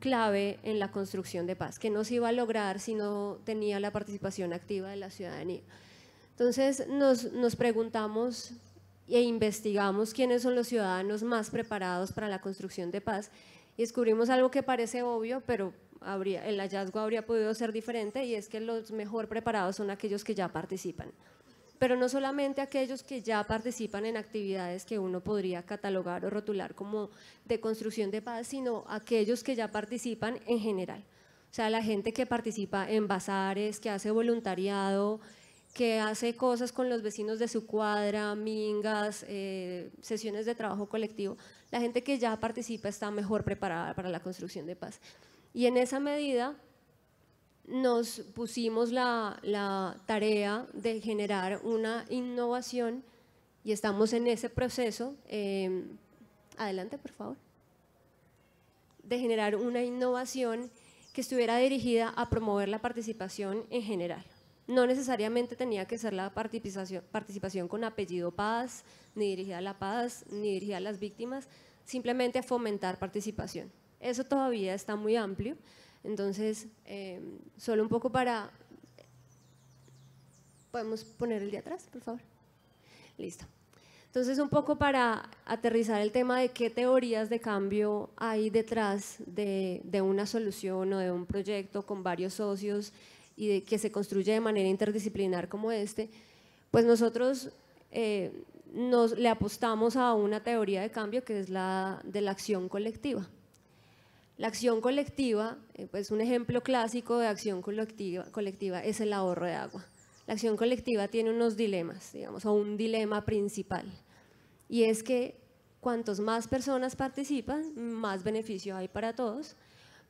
clave en la construcción de paz, que no se iba a lograr si no tenía la participación activa de la ciudadanía. Entonces nos, preguntamos e investigamos quiénes son los ciudadanos más preparados para la construcción de paz y descubrimos algo que parece obvio, pero el hallazgo habría podido ser diferente y es que los mejor preparados son aquellos que ya participan pero no solamente aquellos que ya participan en actividades que uno podría catalogar o rotular como de construcción de paz, sino aquellos que ya participan en general. O sea, la gente que participa en bazares, que hace voluntariado, que hace cosas con los vecinos de su cuadra, mingas, eh, sesiones de trabajo colectivo, la gente que ya participa está mejor preparada para la construcción de paz. Y en esa medida, nos pusimos la, tarea de generar una innovación y estamos en ese proceso. Em, adelante, por favor. De generar una innovación que estuviera dirigida a promover la participación en general. No necesariamente tenía que ser la participación con apellido paz, ni dirigida a la paz, ni dirigida a las víctimas, simplemente a fomentar participación. Eso todavía está muy amplio. Entonces, em, solo un poco para... ¿Podemos poner el de atrás, por favor? Listo. Entonces, un poco para aterrizar el tema de qué teorías de cambio hay detrás de, una solución o de un proyecto con varios socios y que se construye de manera interdisciplinar como este, pues nosotros eh, nos, le apostamos a una teoría de cambio que es la de la acción colectiva. La acción colectiva, eh, pues un ejemplo clásico de acción colectiva, es el ahorro de agua. La acción colectiva tiene unos dilemas, digamos, o un dilema principal, y es que cuantos más personas participan, más beneficio hay para todos,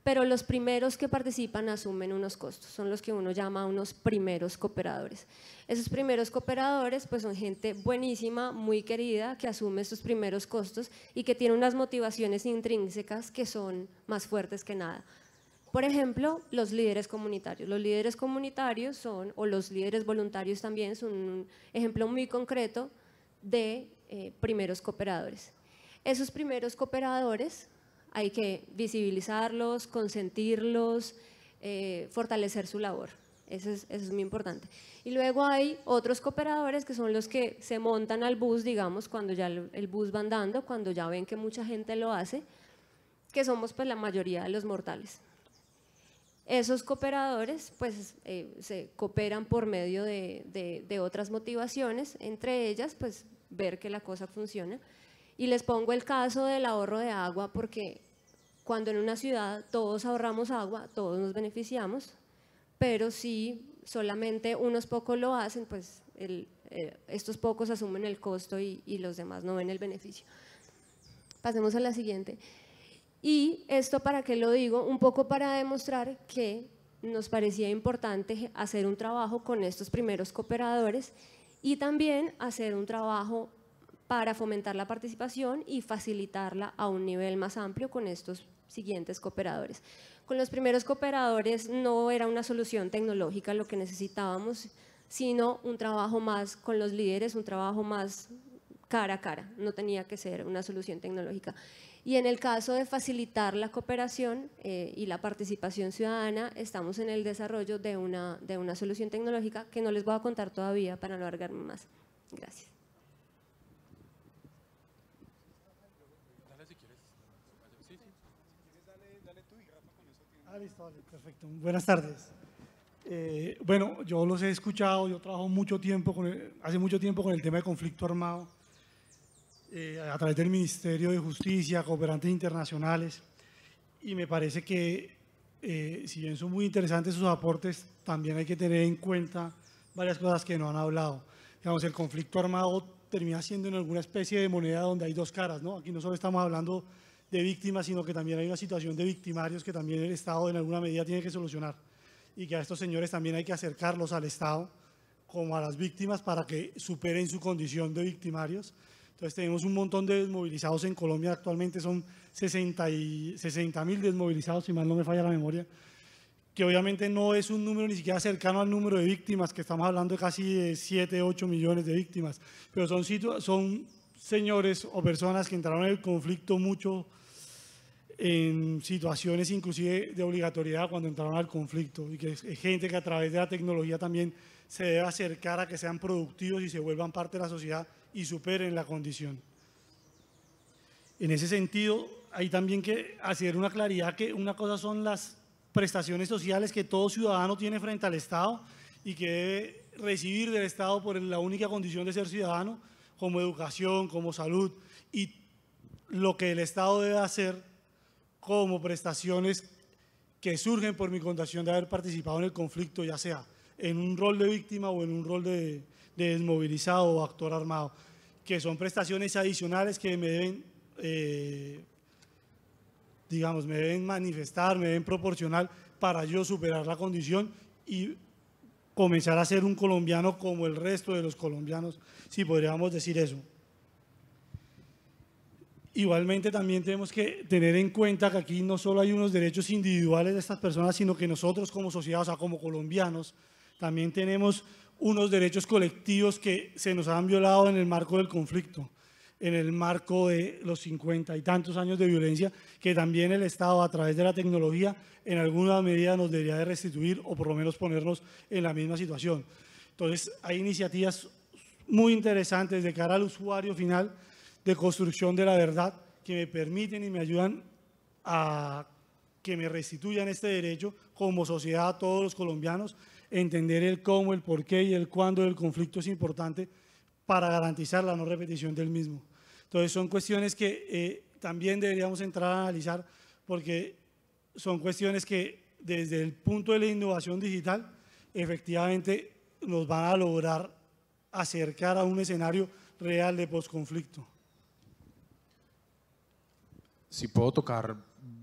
pero los primeros que participan asumen unos costos, son los que uno llama unos primeros cooperadores. Esos primeros cooperadores pues son gente buenísima, muy querida, que asume sus primeros costos y que tiene unas motivaciones intrínsecas que son más fuertes que nada. Por ejemplo, los líderes comunitarios. Los líderes comunitarios son, o los líderes voluntarios también, son un ejemplo muy concreto de eh, primeros cooperadores. Esos primeros cooperadores hay que visibilizarlos, consentirlos, eh, fortalecer su labor. Eso es, muy importante. Y luego hay otros cooperadores que son los que se montan al bus, digamos, cuando ya el, bus va andando, cuando ya ven que mucha gente lo hace, que somos pues la mayoría de los mortales. Esos cooperadores pues eh, se cooperan por medio de, de otras motivaciones, entre ellas pues ver que la cosa funciona y les pongo el caso del ahorro de agua porque cuando en una ciudad todos ahorramos agua, todos nos beneficiamos, pero si solamente unos pocos lo hacen, pues eh, estos pocos asumen el costo y, y los demás no ven el beneficio. Pasemos a la siguiente. Y esto para qué lo digo, un poco para demostrar que nos parecía importante hacer un trabajo con estos primeros cooperadores y también hacer un trabajo para fomentar la participación y facilitarla a un nivel más amplio con estos siguientes cooperadores. Con los primeros cooperadores no era una solución tecnológica lo que necesitábamos, sino un trabajo más con los líderes, un trabajo más cara a cara, no tenía que ser una solución tecnológica. Y en el caso de facilitar la cooperación eh, y la participación ciudadana, estamos en el desarrollo de una, de una solución tecnológica que no les voy a contar todavía para no alargarme más. Gracias. Ah, perfecto. Buenas tardes. Eh, bueno, yo los he escuchado, yo trabajo mucho tiempo, con hace mucho tiempo con el tema de conflicto armado, eh, a través del Ministerio de Justicia, cooperantes internacionales, y me parece que, eh, si bien son muy interesantes sus aportes, también hay que tener en cuenta varias cosas que no han hablado. Digamos, el conflicto armado termina siendo en alguna especie de moneda donde hay dos caras, ¿no? Aquí no solo estamos hablando de víctimas, sino que también hay una situación de victimarios que también el Estado en alguna medida tiene que solucionar y que a estos señores también hay que acercarlos al Estado como a las víctimas para que superen su condición de victimarios. Entonces tenemos un montón de desmovilizados en Colombia, actualmente son 60 mil desmovilizados, si mal no me falla la memoria, que obviamente no es un número ni siquiera cercano al número de víctimas, que estamos hablando de casi 7, 8 millones de víctimas, pero son, son señores o personas que entraron en el conflicto mucho en situaciones inclusive de obligatoriedad cuando entraron al conflicto y que es gente que a través de la tecnología también se debe acercar a que sean productivos y se vuelvan parte de la sociedad y superen la condición. En ese sentido, hay también que hacer una claridad que una cosa son las prestaciones sociales que todo ciudadano tiene frente al Estado y que debe recibir del Estado por la única condición de ser ciudadano, como educación, como salud, y lo que el Estado debe hacer como prestaciones que surgen por mi condición de haber participado en el conflicto, ya sea en un rol de víctima o en un rol de, desmovilizado o actor armado, que son prestaciones adicionales que me deben, eh, me deben manifestar, me deben proporcionar para yo superar la condición y comenzar a ser un colombiano como el resto de los colombianos, si podríamos decir eso. Igualmente también tenemos que tener en cuenta que aquí no solo hay unos derechos individuales de estas personas, sino que nosotros como sociedad, o sea, como colombianos, también tenemos unos derechos colectivos que se nos han violado en el marco del conflicto, en el marco de los cincuenta y tantos años de violencia, que también el Estado a través de la tecnología en alguna medida nos debería de restituir o por lo menos ponernos en la misma situación. Entonces hay iniciativas muy interesantes de cara al usuario final, de construcción de la verdad que me permiten y me ayudan a que me restituyan este derecho como sociedad a todos los colombianos. Entender el cómo, el por qué y el cuándo del conflicto es importante para garantizar la no repetición del mismo. Entonces son cuestiones que eh, también deberíamos entrar a analizar porque son cuestiones que desde el punto de la innovación digital efectivamente nos van a lograr acercar a un escenario real de posconflicto si puedo tocar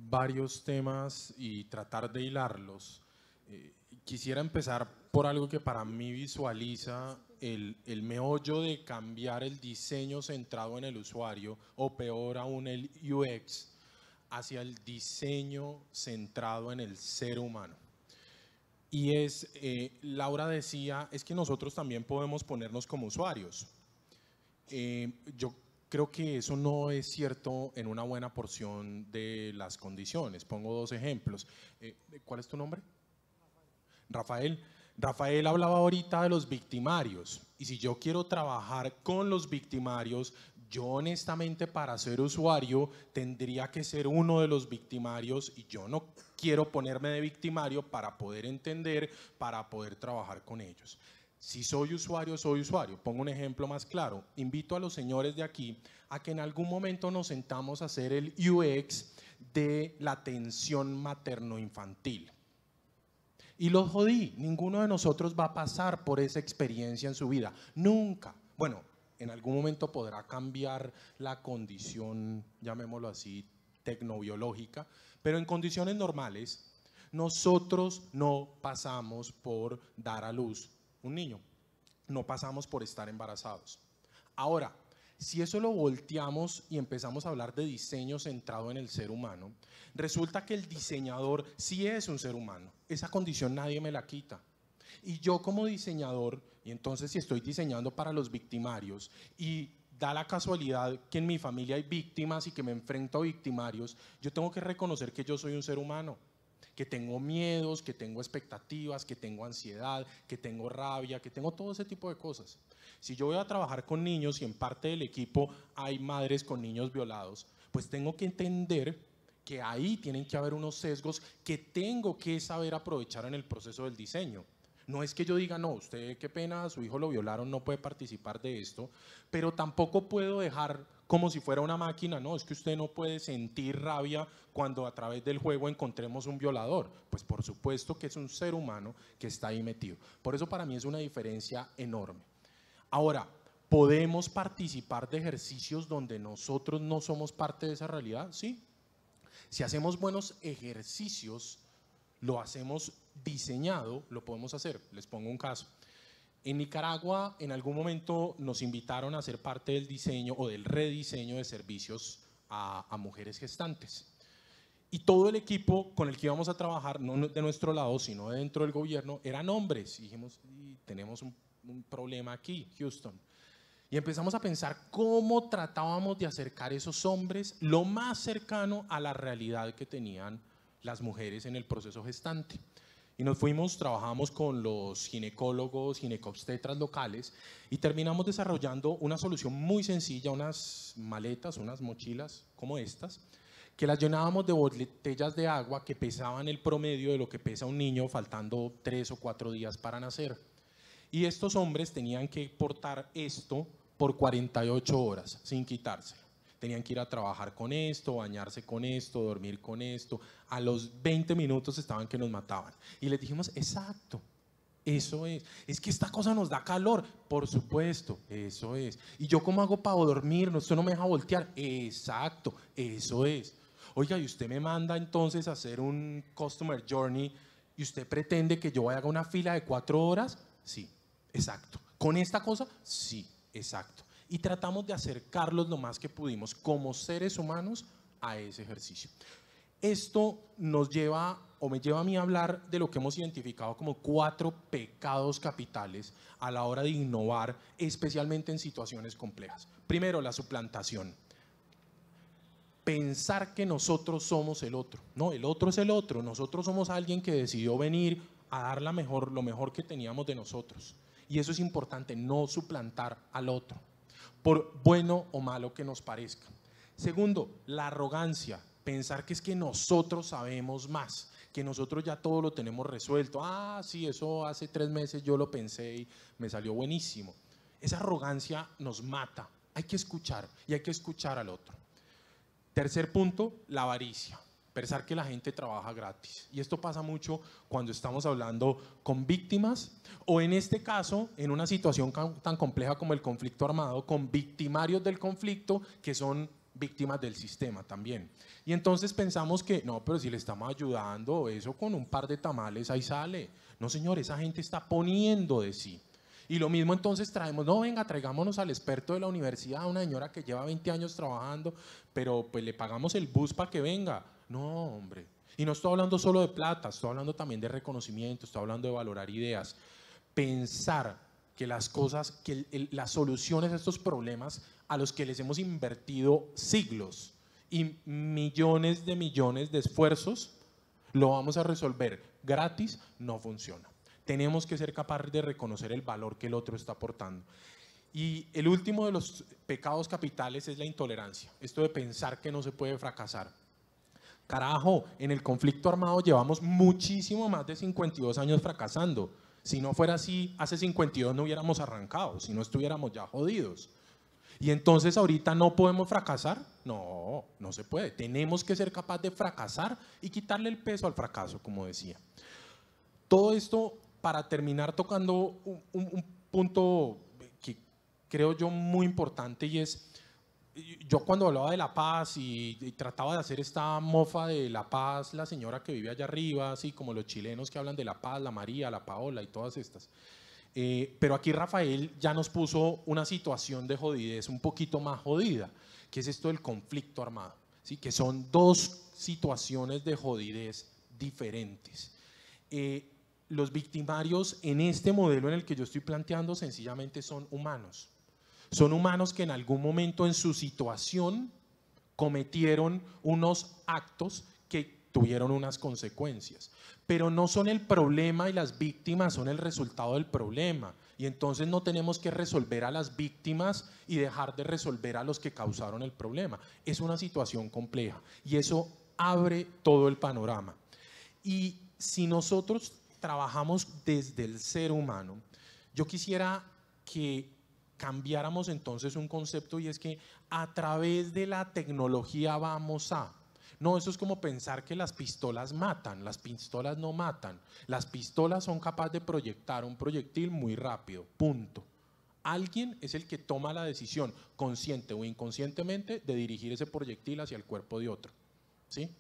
varios temas y tratar de hilarlos, eh, quisiera empezar por algo que para mí visualiza el, meollo de cambiar el diseño centrado en el usuario, o peor aún el UX, hacia el diseño centrado en el ser humano. Y es, eh, Laura decía, es que nosotros también podemos ponernos como usuarios. Eh, yo Creo que eso no es cierto en una buena porción de las condiciones. Pongo dos ejemplos. Eh, ¿Cuál es tu nombre? Rafael. Rafael hablaba ahorita de los victimarios y si yo quiero trabajar con los victimarios, yo honestamente para ser usuario tendría que ser uno de los victimarios y yo no quiero ponerme de victimario para poder entender, para poder trabajar con ellos. Si soy usuario, soy usuario. Pongo un ejemplo más claro. Invito a los señores de aquí a que en algún momento nos sentamos a hacer el UX de la atención materno-infantil. Y los jodí. Ninguno de nosotros va a pasar por esa experiencia en su vida. Nunca. Bueno, en algún momento podrá cambiar la condición, llamémoslo así, tecnobiológica, pero en condiciones normales, nosotros no pasamos por dar a luz un niño. No pasamos por estar embarazados. Ahora, si eso lo volteamos y empezamos a hablar de diseño centrado en el ser humano, resulta que el diseñador sí es un ser humano. Esa condición nadie me la quita. Y yo como diseñador, y entonces si estoy diseñando para los victimarios y da la casualidad que en mi familia hay víctimas y que me enfrento a victimarios, yo tengo que reconocer que yo soy un ser humano que tengo miedos, que tengo expectativas, que tengo ansiedad, que tengo rabia, que tengo todo ese tipo de cosas. Si yo voy a trabajar con niños y en parte del equipo hay madres con niños violados, pues tengo que entender que ahí tienen que haber unos sesgos que tengo que saber aprovechar en el proceso del diseño. No es que yo diga, no, usted qué pena, su hijo lo violaron, no puede participar de esto, pero tampoco puedo dejar como si fuera una máquina. No, es que usted no puede sentir rabia cuando a través del juego encontremos un violador. Pues por supuesto que es un ser humano que está ahí metido. Por eso para mí es una diferencia enorme. Ahora, ¿podemos participar de ejercicios donde nosotros no somos parte de esa realidad? Sí. Si hacemos buenos ejercicios, lo hacemos diseñado, lo podemos hacer. Les pongo un caso. En Nicaragua en algún momento nos invitaron a ser parte del diseño o del rediseño de servicios a, mujeres gestantes. Y todo el equipo con el que íbamos a trabajar, no de nuestro lado, sino dentro del gobierno, eran hombres. Y dijimos, tenemos un, un problema aquí, Houston. Y empezamos a pensar cómo tratábamos de acercar esos hombres lo más cercano a la realidad que tenían las mujeres en el proceso gestante. Y nos fuimos, trabajamos con los ginecólogos, ginecobstetras locales y terminamos desarrollando una solución muy sencilla, unas maletas, unas mochilas como estas, que las llenábamos de botellas de agua que pesaban el promedio de lo que pesa un niño faltando tres o cuatro días para nacer. Y estos hombres tenían que portar esto por 48 horas sin quitárselo tenían que ir a trabajar con esto, bañarse con esto, dormir con esto. A los 20 minutos estaban que nos mataban. Y les dijimos, exacto, eso es. Es que esta cosa nos da calor. Por supuesto, eso es. ¿Y yo cómo hago para dormir? No, esto no me deja voltear. Exacto, eso es. Oiga, y usted me manda entonces a hacer un customer journey y usted pretende que yo vaya a una fila de cuatro horas. Sí, exacto. ¿Con esta cosa? Sí, exacto y tratamos de acercarlos lo más que pudimos como seres humanos a ese ejercicio. Esto nos lleva o me lleva a mí a hablar de lo que hemos identificado como cuatro pecados capitales a la hora de innovar, especialmente en situaciones complejas. Primero, la suplantación. Pensar que nosotros somos el otro. No, el otro es el otro. Nosotros somos alguien que decidió venir a dar la mejor, lo mejor que teníamos de nosotros. Y eso es importante, no suplantar al otro por bueno o malo que nos parezca. Segundo, la arrogancia, pensar que es que nosotros sabemos más, que nosotros ya todo lo tenemos resuelto. Ah, sí, eso hace tres meses yo lo pensé y me salió buenísimo. Esa arrogancia nos mata. Hay que escuchar y hay que escuchar al otro. Tercer punto, la avaricia pensar que la gente trabaja gratis. Y esto pasa mucho cuando estamos hablando con víctimas o en este caso, en una situación tan compleja como el conflicto armado, con victimarios del conflicto que son víctimas del sistema también. Y entonces pensamos que, no, pero si le estamos ayudando, eso con un par de tamales ahí sale. No, señor, esa gente está poniendo de sí. Y lo mismo entonces traemos, no, venga, traigámonos al experto de la universidad, a una señora que lleva 20 años trabajando, pero pues le pagamos el bus para que venga. No, hombre. Y no estoy hablando solo de plata, estoy hablando también de reconocimiento, estoy hablando de valorar ideas. Pensar que las cosas, que las soluciones a estos problemas a los que les hemos invertido siglos y millones de millones de esfuerzos, lo vamos a resolver gratis, no funciona. Tenemos que ser capaces de reconocer el valor que el otro está aportando. Y el último de los pecados capitales es la intolerancia, esto de pensar que no se puede fracasar. Carajo, en el conflicto armado llevamos muchísimo más de 52 años fracasando. Si no fuera así, hace 52 no hubiéramos arrancado, si no estuviéramos ya jodidos. Y entonces ahorita no podemos fracasar. No, no se puede. Tenemos que ser capaz de fracasar y quitarle el peso al fracaso, como decía. Todo esto para terminar tocando un, un punto que creo yo muy importante y es yo cuando hablaba de la paz y, trataba de hacer esta mofa de la paz, la señora que vive allá arriba, así como los chilenos que hablan de la paz, la María, la Paola y todas estas. Eh, pero aquí Rafael ya nos puso una situación de jodidez un poquito más jodida, que es esto del conflicto armado, ¿sí? que son dos situaciones de jodidez diferentes. Eh, los victimarios en este modelo en el que yo estoy planteando sencillamente son humanos son humanos que en algún momento en su situación cometieron unos actos que tuvieron unas consecuencias. Pero no son el problema y las víctimas son el resultado del problema. Y entonces no tenemos que resolver a las víctimas y dejar de resolver a los que causaron el problema. Es una situación compleja y eso abre todo el panorama. Y si nosotros trabajamos desde el ser humano, yo quisiera que cambiáramos entonces un concepto y es que a través de la tecnología vamos a... No, eso es como pensar que las pistolas matan, las pistolas no matan. Las pistolas son capaces de proyectar un proyectil muy rápido, punto. Alguien es el que toma la decisión, consciente o inconscientemente, de dirigir ese proyectil hacia el cuerpo de otro. ¿Sí?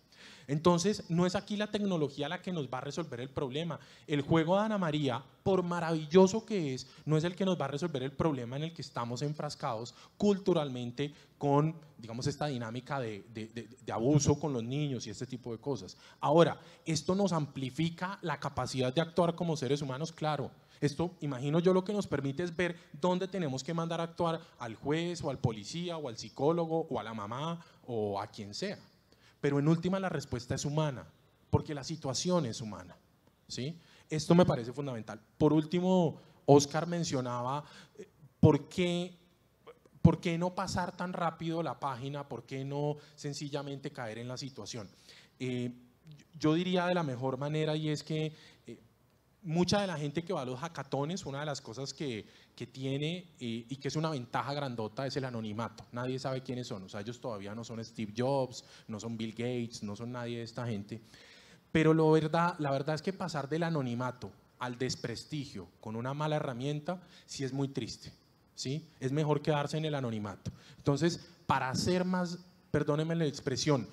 Entonces, no es aquí la tecnología la que nos va a resolver el problema. El juego de Ana María, por maravilloso que es, no es el que nos va a resolver el problema en el que estamos enfrascados culturalmente con, digamos, esta dinámica de, abuso con los niños y este tipo de cosas. Ahora, ¿esto nos amplifica la capacidad de actuar como seres humanos? Claro. Esto, imagino yo, lo que nos permite es ver dónde tenemos que mandar a actuar al juez o al policía o al psicólogo o a la mamá o a quien sea pero en última la respuesta es humana, porque la situación es humana. ¿sí? Esto me parece fundamental. Por último, Oscar mencionaba eh, por qué, por qué no pasar tan rápido la página, por qué no sencillamente caer en la situación. Eh, yo diría de la mejor manera y es que mucha de la gente que va a los hackatones, una de las cosas que, que tiene eh, y que es una ventaja grandota es el anonimato. Nadie sabe quiénes son. O sea, ellos todavía no son Steve Jobs, no son Bill Gates, no son nadie de esta gente. Pero lo verdad, la verdad es que pasar del anonimato al desprestigio con una mala herramienta sí es muy triste. ¿sí? Es mejor quedarse en el anonimato. Entonces, para hacer más, perdónenme la expresión,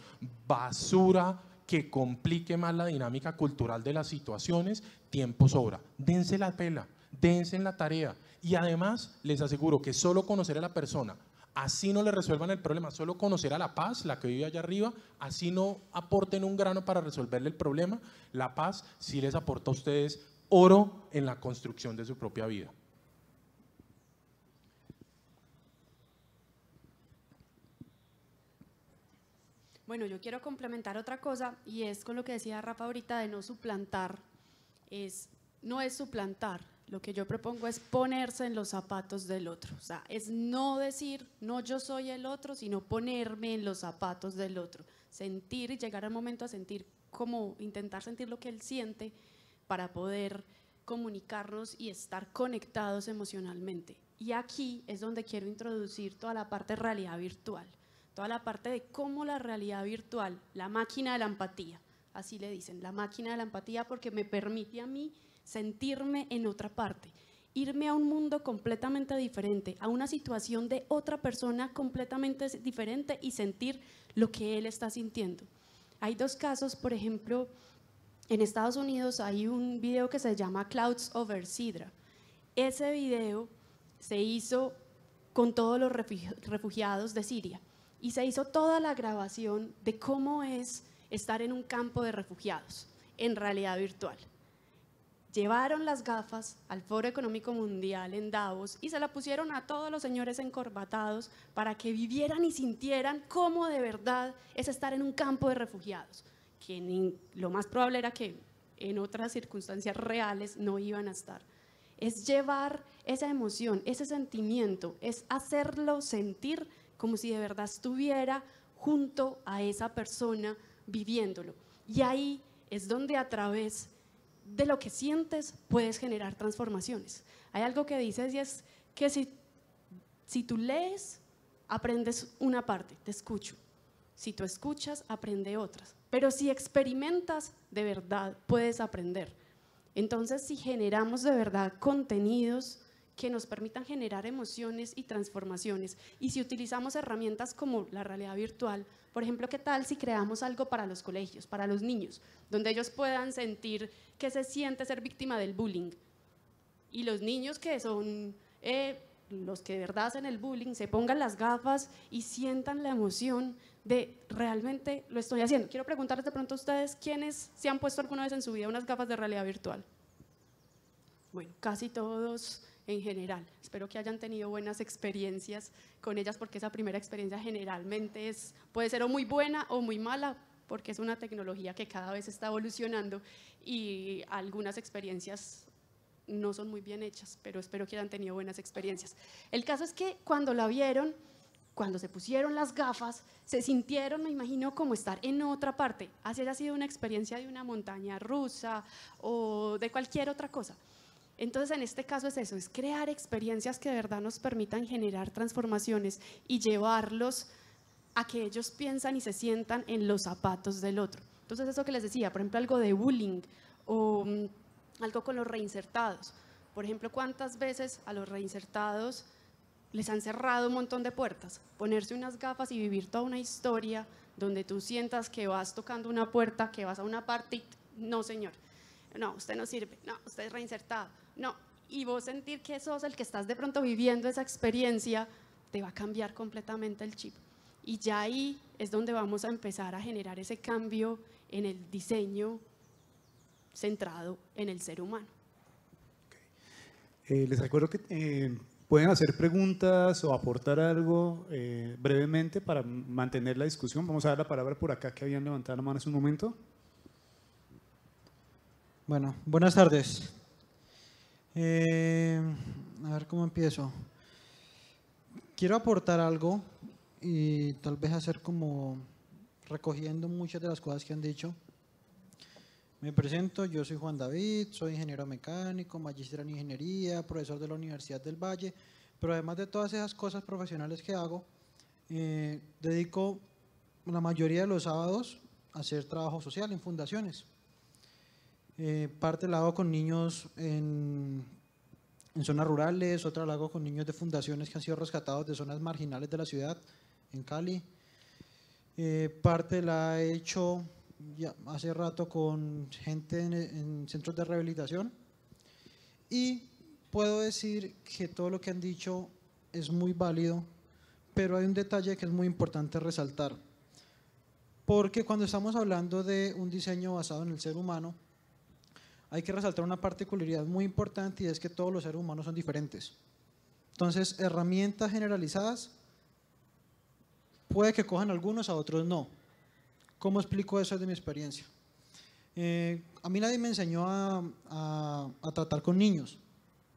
basura que complique más la dinámica cultural de las situaciones, tiempo sobra. Dense la pela, dense en la tarea. Y además, les aseguro que solo conocer a la persona, así no le resuelvan el problema, solo conocer a la paz, la que vive allá arriba, así no aporten un grano para resolverle el problema, la paz sí les aporta a ustedes oro en la construcción de su propia vida. Bueno, yo quiero complementar otra cosa y es con lo que decía Rafa ahorita de no suplantar. Es, no es suplantar, lo que yo propongo es ponerse en los zapatos del otro. O sea, es no decir, no yo soy el otro, sino ponerme en los zapatos del otro. Sentir y llegar al momento a sentir como intentar sentir lo que él siente para poder comunicarnos y estar conectados emocionalmente. Y aquí es donde quiero introducir toda la parte de realidad virtual toda la parte de cómo la realidad virtual, la máquina de la empatía, así le dicen, la máquina de la empatía porque me permite a mí sentirme en otra parte, irme a un mundo completamente diferente, a una situación de otra persona completamente diferente y sentir lo que él está sintiendo. Hay dos casos, por ejemplo, en Estados Unidos hay un video que se llama Clouds Over Sidra. Ese video se hizo con todos los refugiados de Siria y se hizo toda la grabación de cómo es estar en un campo de refugiados, en realidad virtual. Llevaron las gafas al Foro Económico Mundial en Davos y se la pusieron a todos los señores encorbatados para que vivieran y sintieran cómo de verdad es estar en un campo de refugiados, que lo más probable era que en otras circunstancias reales no iban a estar. Es llevar esa emoción, ese sentimiento, es hacerlo sentir como si de verdad estuviera junto a esa persona viviéndolo. Y ahí es donde a través de lo que sientes puedes generar transformaciones. Hay algo que dices y es que si, si tú lees, aprendes una parte, te escucho. Si tú escuchas, aprende otras. Pero si experimentas, de verdad puedes aprender. Entonces, si generamos de verdad contenidos que nos permitan generar emociones y transformaciones. Y si utilizamos herramientas como la realidad virtual, por ejemplo, ¿qué tal si creamos algo para los colegios, para los niños, donde ellos puedan sentir que se siente ser víctima del bullying? Y los niños que son eh, los que de verdad hacen el bullying, se pongan las gafas y sientan la emoción de realmente lo estoy haciendo. Quiero preguntarles de pronto a ustedes quiénes se han puesto alguna vez en su vida unas gafas de realidad virtual. Bueno, casi todos en general. Espero que hayan tenido buenas experiencias con ellas porque esa primera experiencia generalmente es, puede ser o muy buena o muy mala porque es una tecnología que cada vez está evolucionando y algunas experiencias no son muy bien hechas, pero espero que hayan tenido buenas experiencias. El caso es que cuando la vieron, cuando se pusieron las gafas, se sintieron, me imagino, como estar en otra parte, así ha sido una experiencia de una montaña rusa o de cualquier otra cosa. Entonces, en este caso es eso, es crear experiencias que de verdad nos permitan generar transformaciones y llevarlos a que ellos piensan y se sientan en los zapatos del otro. Entonces, eso que les decía, por ejemplo, algo de bullying o mm, algo con los reinsertados. Por ejemplo, ¿cuántas veces a los reinsertados les han cerrado un montón de puertas? Ponerse unas gafas y vivir toda una historia donde tú sientas que vas tocando una puerta, que vas a una parte y... No, señor. No, usted no sirve. No, usted es reinsertado no, y vos sentir que sos el que estás de pronto viviendo esa experiencia, te va a cambiar completamente el chip. Y ya ahí es donde vamos a empezar a generar ese cambio en el diseño centrado en el ser humano. Eh, les recuerdo que eh, pueden hacer preguntas o aportar algo eh, brevemente para mantener la discusión. Vamos a dar la palabra por acá que habían levantado la mano hace un momento. Bueno, buenas tardes. Eh, a ver cómo empiezo. Quiero aportar algo y tal vez hacer como recogiendo muchas de las cosas que han dicho. Me presento, yo soy Juan David, soy ingeniero mecánico, magíster en ingeniería, profesor de la Universidad del Valle, pero además de todas esas cosas profesionales que hago, eh, dedico la mayoría de los sábados a hacer trabajo social en fundaciones. Eh, parte la hago con niños en, zonas rurales, otra la hago con niños de fundaciones que han sido rescatados de zonas marginales de la ciudad, en Cali. Eh, parte la he hecho ya hace rato con gente en, centros de rehabilitación. Y puedo decir que todo lo que han dicho es muy válido, pero hay un detalle que es muy importante resaltar. Porque cuando estamos hablando de un diseño basado en el ser humano, hay que resaltar una particularidad muy importante y es que todos los seres humanos son diferentes. Entonces, herramientas generalizadas puede que cojan algunos, a otros no. ¿Cómo explico eso de mi experiencia? Eh, a mí nadie me enseñó a, tratar con niños.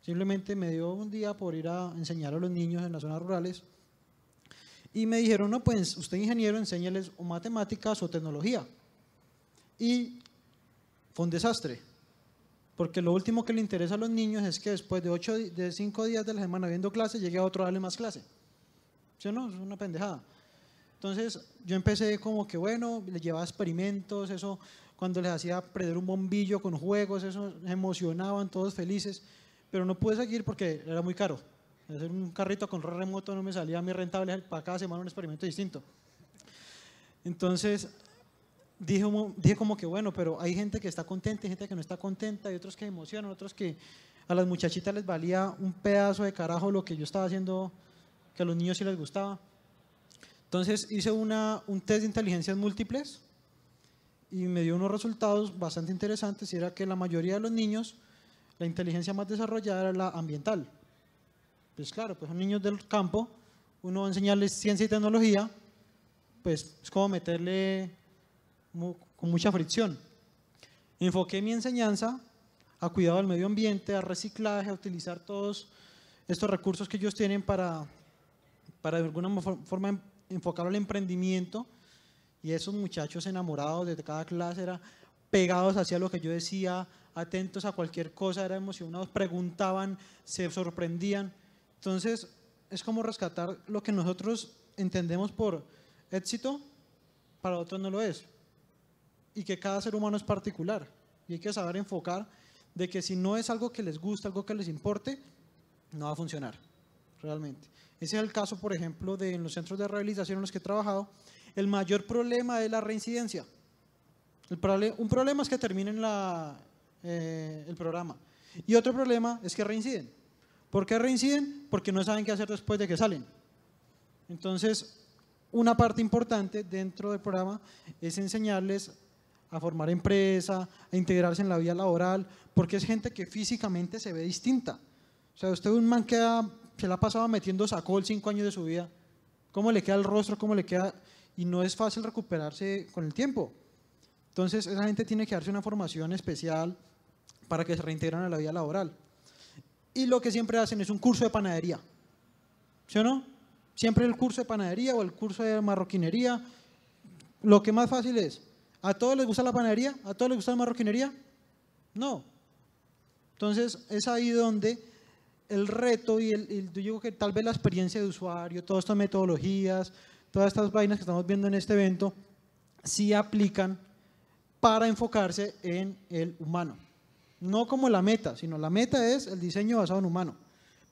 Simplemente me dio un día por ir a enseñar a los niños en las zonas rurales y me dijeron, no, pues usted ingeniero, enséñales o matemáticas o tecnología. Y fue un desastre porque lo último que le interesa a los niños es que después de, de cinco días de la semana viendo clase, llegue a otro a darle más clase. ¿Sí o no? Es una pendejada. Entonces yo empecé como que bueno, le llevaba experimentos, eso, cuando les hacía prender un bombillo con juegos, eso, emocionaban, todos felices, pero no pude seguir porque era muy caro. Hacer un carrito con remoto no me salía muy rentable para cada semana un experimento distinto. Entonces dije, como que bueno, pero hay gente que está contenta, hay gente que no está contenta, hay otros que emocionan, otros que a las muchachitas les valía un pedazo de carajo lo que yo estaba haciendo, que a los niños sí les gustaba. Entonces hice una, un test de inteligencias múltiples y me dio unos resultados bastante interesantes y era que la mayoría de los niños, la inteligencia más desarrollada era la ambiental. Pues claro, pues son niños del campo, uno va a enseñarles ciencia y tecnología, pues es como meterle con mucha fricción. Enfoqué mi enseñanza a cuidado del medio ambiente, a reciclaje, a utilizar todos estos recursos que ellos tienen para, para de alguna forma enfocar al emprendimiento. Y esos muchachos enamorados de cada clase, eran pegados hacia lo que yo decía, atentos a cualquier cosa, eran emocionados, preguntaban, se sorprendían. Entonces, es como rescatar lo que nosotros entendemos por éxito, para otros no lo es y que cada ser humano es particular. Y hay que saber enfocar de que si no es algo que les gusta, algo que les importe, no va a funcionar, realmente. Ese es el caso, por ejemplo, de en los centros de rehabilitación en los que he trabajado, el mayor problema es la reincidencia. El un problema es que terminen la, eh, el programa. Y otro problema es que reinciden. ¿Por qué reinciden? Porque no saben qué hacer después de que salen. Entonces, una parte importante dentro del programa es enseñarles a formar empresa, a integrarse en la vida laboral, porque es gente que físicamente se ve distinta. O sea, usted es un man que se la ha pasado metiendo el cinco años de su vida. ¿Cómo le queda el rostro? ¿Cómo le queda? Y no es fácil recuperarse con el tiempo. Entonces, esa gente tiene que darse una formación especial para que se reintegren a la vida laboral. Y lo que siempre hacen es un curso de panadería. ¿Sí o no? Siempre el curso de panadería o el curso de marroquinería. Lo que más fácil es, ¿A todos les gusta la panadería? ¿A todos les gusta la marroquinería? No. Entonces es ahí donde el reto y el, yo digo que tal vez la experiencia de usuario, todas estas metodologías, todas estas vainas que estamos viendo en este evento, sí aplican para enfocarse en el humano. No como la meta, sino la meta es el diseño basado en humano.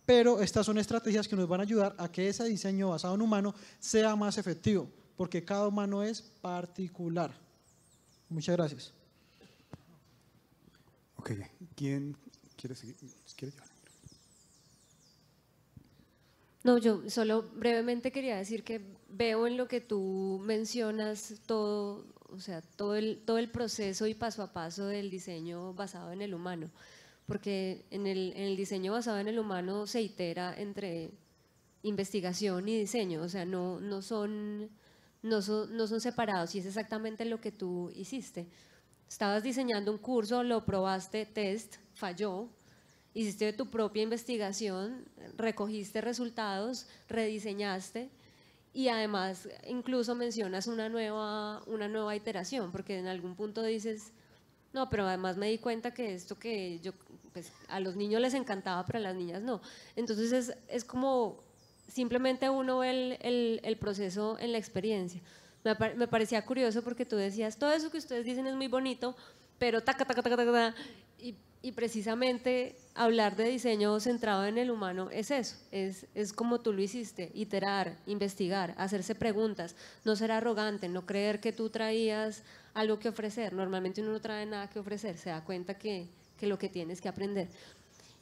Pero estas son estrategias que nos van a ayudar a que ese diseño basado en humano sea más efectivo, porque cada humano es particular. Muchas gracias. Ok, ¿quién quiere seguir? No, yo solo brevemente quería decir que veo en lo que tú mencionas todo, o sea, todo el, todo el proceso y paso a paso del diseño basado en el humano, porque en el, en el diseño basado en el humano se itera entre investigación y diseño, o sea, no, no son no son, separados y es exactamente lo que tú hiciste. Estabas diseñando un curso, lo probaste, test, falló, hiciste tu propia investigación, recogiste resultados, rediseñaste y además incluso mencionas una nueva, una nueva iteración, porque en algún punto dices, no, pero además me di cuenta que esto que yo, pues, a los niños les encantaba, pero a las niñas no. Entonces es como simplemente uno ve el, el, proceso en la experiencia. Me, parecía curioso porque tú decías, todo eso que ustedes dicen es muy bonito, pero taca, taca, taca, y, y precisamente hablar de diseño centrado en el humano es eso, es, es como tú lo hiciste, iterar, investigar, hacerse preguntas, no ser arrogante, no creer que tú traías algo que ofrecer, normalmente uno no trae nada que ofrecer, se da cuenta que, que lo que tienes que aprender.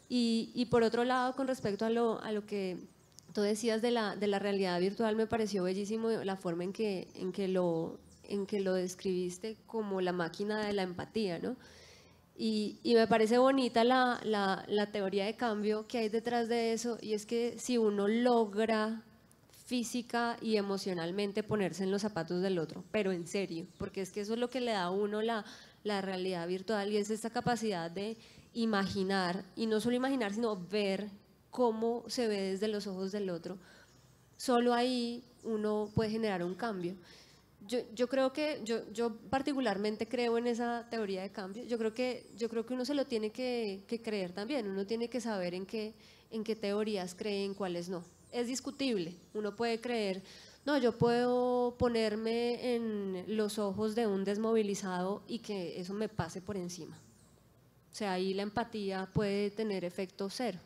Y, y, por otro lado, con respecto a lo, a lo que tú decías de la, de la realidad virtual, me pareció bellísimo la forma en que, en que, lo, en que lo describiste como la máquina de la empatía, ¿no? Y, me parece bonita la, teoría de cambio que hay detrás de eso, y es que si uno logra física y emocionalmente ponerse en los zapatos del otro, pero en serio, porque es que eso es lo que le da a uno la, la realidad virtual y es esta capacidad de imaginar, y no solo imaginar, sino ver cómo se ve desde los ojos del otro, solo ahí uno puede generar un cambio. Yo, creo que, yo, particularmente creo en esa teoría de cambio, yo creo que, yo creo que uno se lo tiene que, creer también, uno tiene que saber en qué, en qué teorías cree, en cuáles no. Es discutible, uno puede creer, no, yo puedo ponerme en los ojos de un desmovilizado y que eso me pase por encima. O sea, ahí la empatía puede tener efecto cero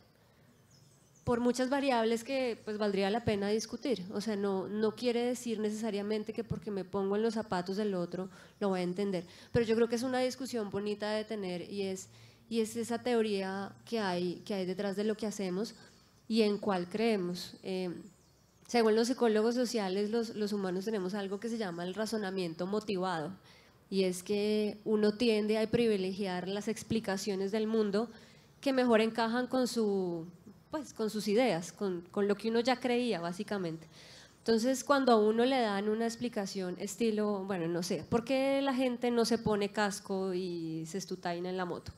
por muchas variables que pues valdría la pena discutir. O sea, no, no quiere decir necesariamente que porque me pongo en los zapatos del otro lo voy a entender. Pero yo creo que es una discusión bonita de tener y es, y es esa teoría que hay, que hay detrás de lo que hacemos y en cuál creemos. Eh, según los psicólogos sociales, los, los humanos tenemos algo que se llama el razonamiento motivado. Y es que uno tiende a privilegiar las explicaciones del mundo que mejor encajan con su pues con sus ideas, con, lo que uno ya creía básicamente. Entonces, cuando a uno le dan una explicación estilo, bueno, no sé, ¿por qué la gente no se pone casco y se estutaina en la moto?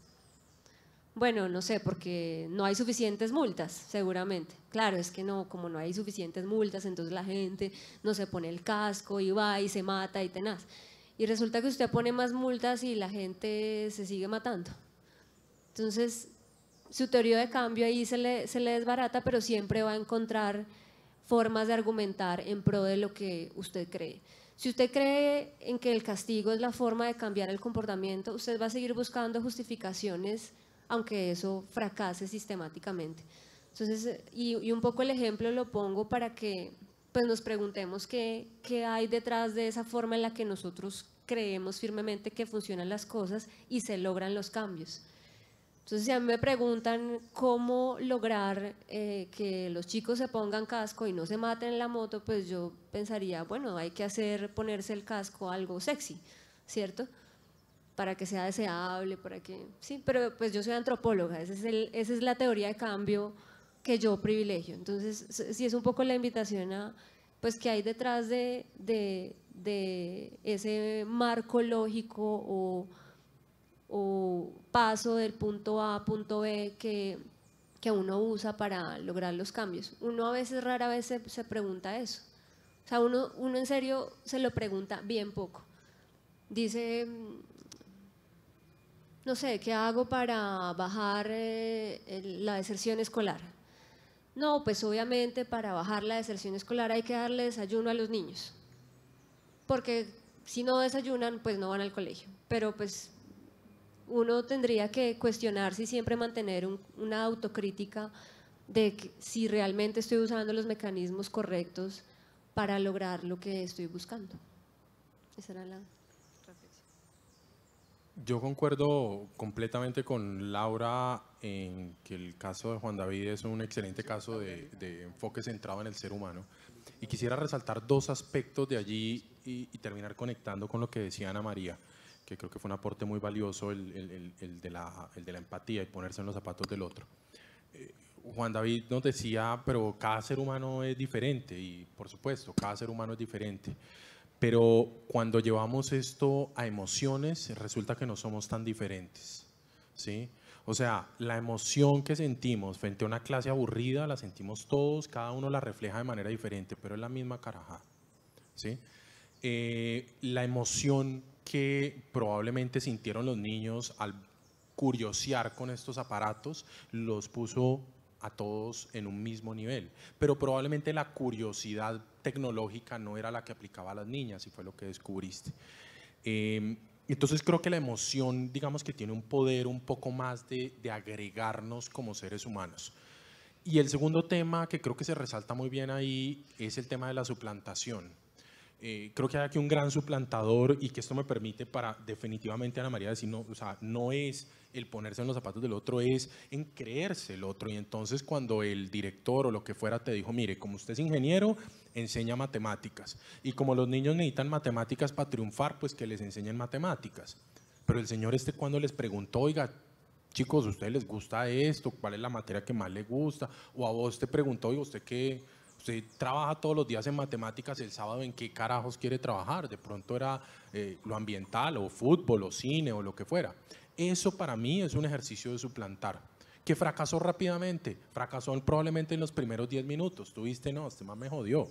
Bueno, no sé, porque no hay suficientes multas, seguramente. Claro, es que no, como no hay suficientes multas, entonces la gente no se pone el casco y va y se mata y tenaz. Y resulta que usted pone más multas y la gente se sigue matando. Entonces, su teoría de cambio ahí se le, desbarata, pero siempre va a encontrar formas de argumentar en pro de lo que usted cree. Si usted cree en que el castigo es la forma de cambiar el comportamiento, usted va a seguir buscando justificaciones, aunque eso fracase sistemáticamente. Entonces, y, un poco el ejemplo lo pongo para que pues, nos preguntemos qué hay detrás de esa forma en la que nosotros creemos firmemente que funcionan las cosas y se logran los cambios. Entonces, si a mí me preguntan cómo lograr eh, que los chicos se pongan casco y no se maten en la moto, pues yo pensaría, bueno, hay que hacer ponerse el casco algo sexy, ¿cierto? Para que sea deseable, para que... Sí, pero pues yo soy antropóloga, ese es esa es la teoría de cambio que yo privilegio. Entonces, sí es un poco la invitación a, pues, que hay detrás de ese marco lógico o o paso del punto A a punto B que, uno usa para lograr los cambios. Uno a veces, rara vez se, pregunta eso. O sea, uno, uno en serio se lo pregunta bien poco. Dice, mm, no sé, ¿qué hago para bajar eh, la deserción escolar? No, pues obviamente para bajar la deserción escolar hay que darle desayuno a los niños, porque si no desayunan, pues no van al colegio. Pero pues uno tendría que cuestionarse y siempre mantener una autocrítica de si realmente estoy usando los mecanismos correctos para lograr lo que estoy buscando. Esa era la Yo concuerdo completamente con Laura en que el caso de Juan David es un excelente caso de, enfoque centrado en el ser humano. Y quisiera resaltar dos aspectos de allí y, y terminar conectando con lo que decía Ana María que creo que fue un aporte muy valioso el, el, el, de, la, el de la empatía y ponerse en los zapatos del otro. Eh, Juan David nos decía, pero cada ser humano es diferente y por supuesto, cada ser humano es diferente. Pero cuando llevamos esto a emociones, resulta que no somos tan diferentes. ¿sí? O sea, la emoción que sentimos frente a una clase aburrida, la sentimos todos, cada uno la refleja de manera diferente, pero es la misma carajada. ¿sí? Eh, la emoción que probablemente sintieron los niños al curiosear con estos aparatos los puso a todos en un mismo nivel. Pero probablemente la curiosidad tecnológica no era la que aplicaba a las niñas y fue lo que descubriste. Em, entonces creo que la emoción, digamos que tiene un poder un poco más de, de, agregarnos como seres humanos. Y el segundo tema que creo que se resalta muy bien ahí es el tema de la suplantación. Eh, creo que hay aquí un gran suplantador y que esto me permite para definitivamente Ana María decir, no, o sea, no es el ponerse en los zapatos del otro, es en creerse el otro. Y entonces cuando el director o lo que fuera te dijo, mire, como usted es ingeniero, enseña matemáticas. Y como los niños necesitan matemáticas para triunfar, pues que les enseñen matemáticas. Pero el señor este cuando les preguntó, oiga, chicos, ¿a ustedes les gusta esto? ¿Cuál es la materia que más les gusta? O a vos te preguntó, oiga, ¿usted qué? usted trabaja todos los días en matemáticas, el sábado en qué carajos quiere trabajar, de pronto era eh, lo ambiental o fútbol o cine o lo que fuera. Eso para mí es un ejercicio de suplantar, que fracasó rápidamente, fracasó probablemente en los primeros 10 minutos, tuviste, no, este más me jodió.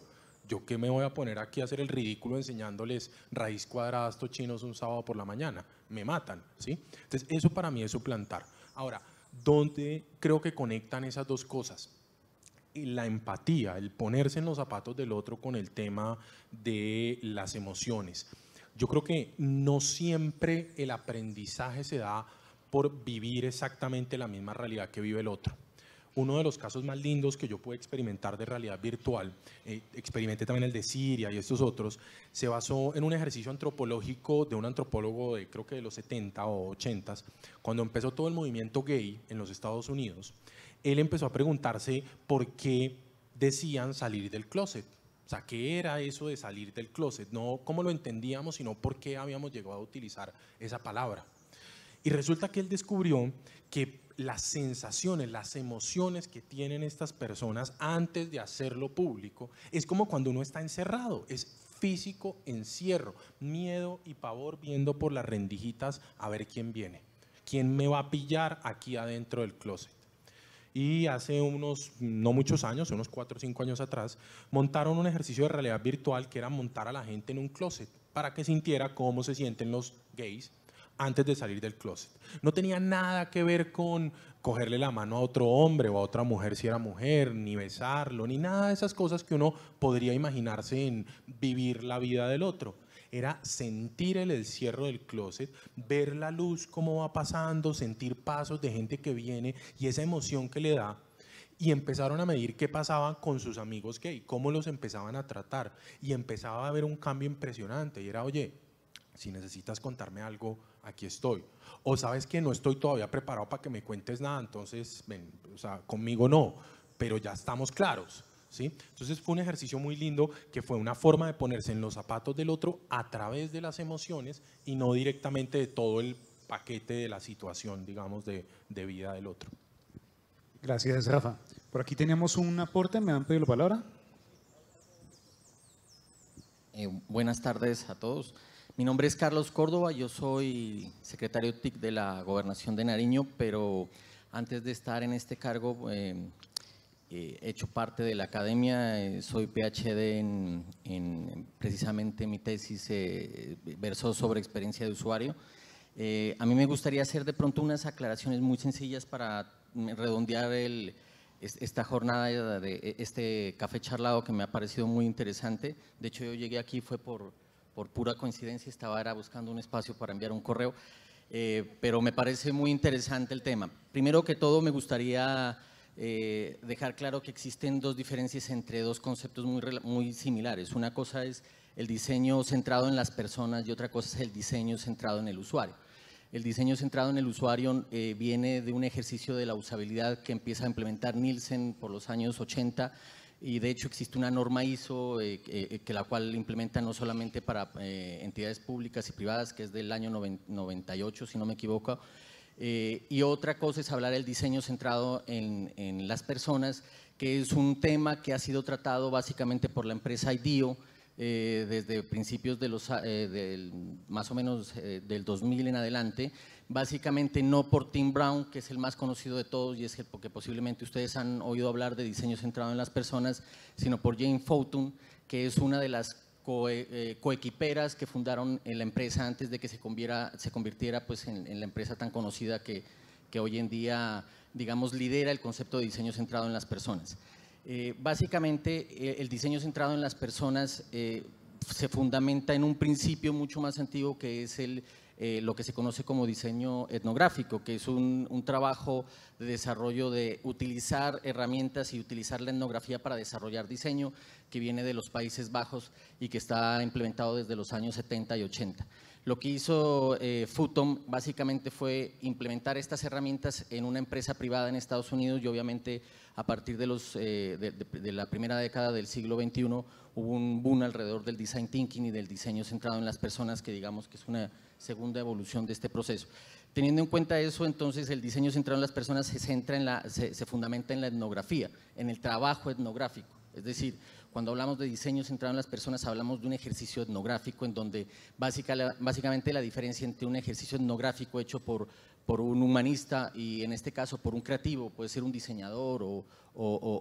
¿Yo qué me voy a poner aquí a hacer el ridículo enseñándoles raíz cuadrada a estos chinos un sábado por la mañana? Me matan, ¿sí? Entonces, eso para mí es suplantar. Ahora, ¿dónde creo que conectan esas dos cosas? la empatía, el ponerse en los zapatos del otro con el tema de las emociones. Yo creo que no siempre el aprendizaje se da por vivir exactamente la misma realidad que vive el otro. Uno de los casos más lindos que yo pude experimentar de realidad virtual, eh, experimenté también el de Siria y estos otros, se basó en un ejercicio antropológico de un antropólogo de creo que de los 70 o 80, cuando empezó todo el movimiento gay en los Estados Unidos él empezó a preguntarse por qué decían salir del closet. O sea, ¿qué era eso de salir del closet? No cómo lo entendíamos, sino por qué habíamos llegado a utilizar esa palabra. Y resulta que él descubrió que las sensaciones, las emociones que tienen estas personas antes de hacerlo público es como cuando uno está encerrado, es físico encierro, miedo y pavor viendo por las rendijitas a ver quién viene, quién me va a pillar aquí adentro del closet y hace unos, no muchos años, unos 4 o 5 años atrás, montaron un ejercicio de realidad virtual que era montar a la gente en un closet para que sintiera cómo se sienten los gays antes de salir del closet. No tenía nada que ver con cogerle la mano a otro hombre o a otra mujer si era mujer, ni besarlo, ni nada de esas cosas que uno podría imaginarse en vivir la vida del otro era sentir el encierro del closet, ver la luz cómo va pasando, sentir pasos de gente que viene y esa emoción que le da. Y empezaron a medir qué pasaba con sus amigos gay, cómo los empezaban a tratar. Y empezaba a haber un cambio impresionante. Y era, oye, si necesitas contarme algo, aquí estoy. O sabes que no estoy todavía preparado para que me cuentes nada, entonces, o sea, conmigo no, pero ya estamos claros. Entonces fue un ejercicio muy lindo que fue una forma de ponerse en los zapatos del otro a través de las emociones y no directamente de todo el paquete de la situación, digamos, de, vida del otro. Gracias, Rafa. Por aquí teníamos un aporte, ¿me han pedido la palabra? Eh, buenas tardes a todos. Mi nombre es Carlos Córdoba, yo soy secretario TIC de la Gobernación de Nariño, pero antes de estar en este cargo eh, eh, he hecho parte de la academia, eh, soy PhD en, precisamente mi tesis eh, versó sobre experiencia de usuario. a mí me gustaría hacer de pronto unas aclaraciones muy sencillas para redondear el, esta jornada de este café charlado que me ha parecido muy interesante. De hecho, yo llegué aquí fue por, por pura coincidencia, estaba era buscando un espacio para enviar un correo, pero me parece muy interesante el tema. Primero que todo, me gustaría eh, dejar claro que existen dos diferencias entre dos conceptos muy, similares. Una cosa es el diseño centrado en las personas y otra cosa es el diseño centrado en el usuario. El diseño centrado en el usuario eh, viene de un ejercicio de la usabilidad que empieza a implementar Nielsen por los años 80 y de hecho existe una norma ISO eh, que la cual implementa no solamente para entidades públicas y privadas, que es del año 98 si no me equivoco, eh, y otra cosa es hablar del diseño centrado en, las personas, que es un tema que ha sido tratado básicamente por la empresa IDEO eh, desde principios de los, eh, del, más o menos del 2000 en adelante, básicamente no por Tim Brown, que es el más conocido de todos y es porque posiblemente ustedes han oído hablar de diseño centrado en las personas, sino por Jane Fulton, que es una de las co, eh, eh, coequiperas que fundaron la empresa antes de que se, se convirtiera pues, en, la empresa tan conocida que, hoy en día, digamos, lidera el concepto de diseño centrado en las personas. Eh, básicamente, el diseño centrado en las personas se fundamenta en un principio mucho más antiguo que es el, lo que se conoce como diseño etnográfico, que es un, trabajo de desarrollo de utilizar herramientas y utilizar la etnografía para desarrollar diseño que viene de los Países Bajos y que está implementado desde los años 70 y 80. Lo que hizo eh, Futom básicamente fue implementar estas herramientas en una empresa privada en Estados Unidos y obviamente a partir de, los, eh, de, la primera década del siglo XXI hubo un boom alrededor del design thinking y del diseño centrado en las personas que digamos que es una segunda evolución de este proceso. Teniendo en cuenta eso, entonces el diseño centrado en las personas se, centra en la, se fundamenta en la etnografía, en el trabajo etnográfico. Es decir, cuando hablamos de diseño centrado en las personas, hablamos de un ejercicio etnográfico en donde básicamente la diferencia entre un ejercicio etnográfico hecho por, un humanista y en este caso por un creativo, puede ser un diseñador o,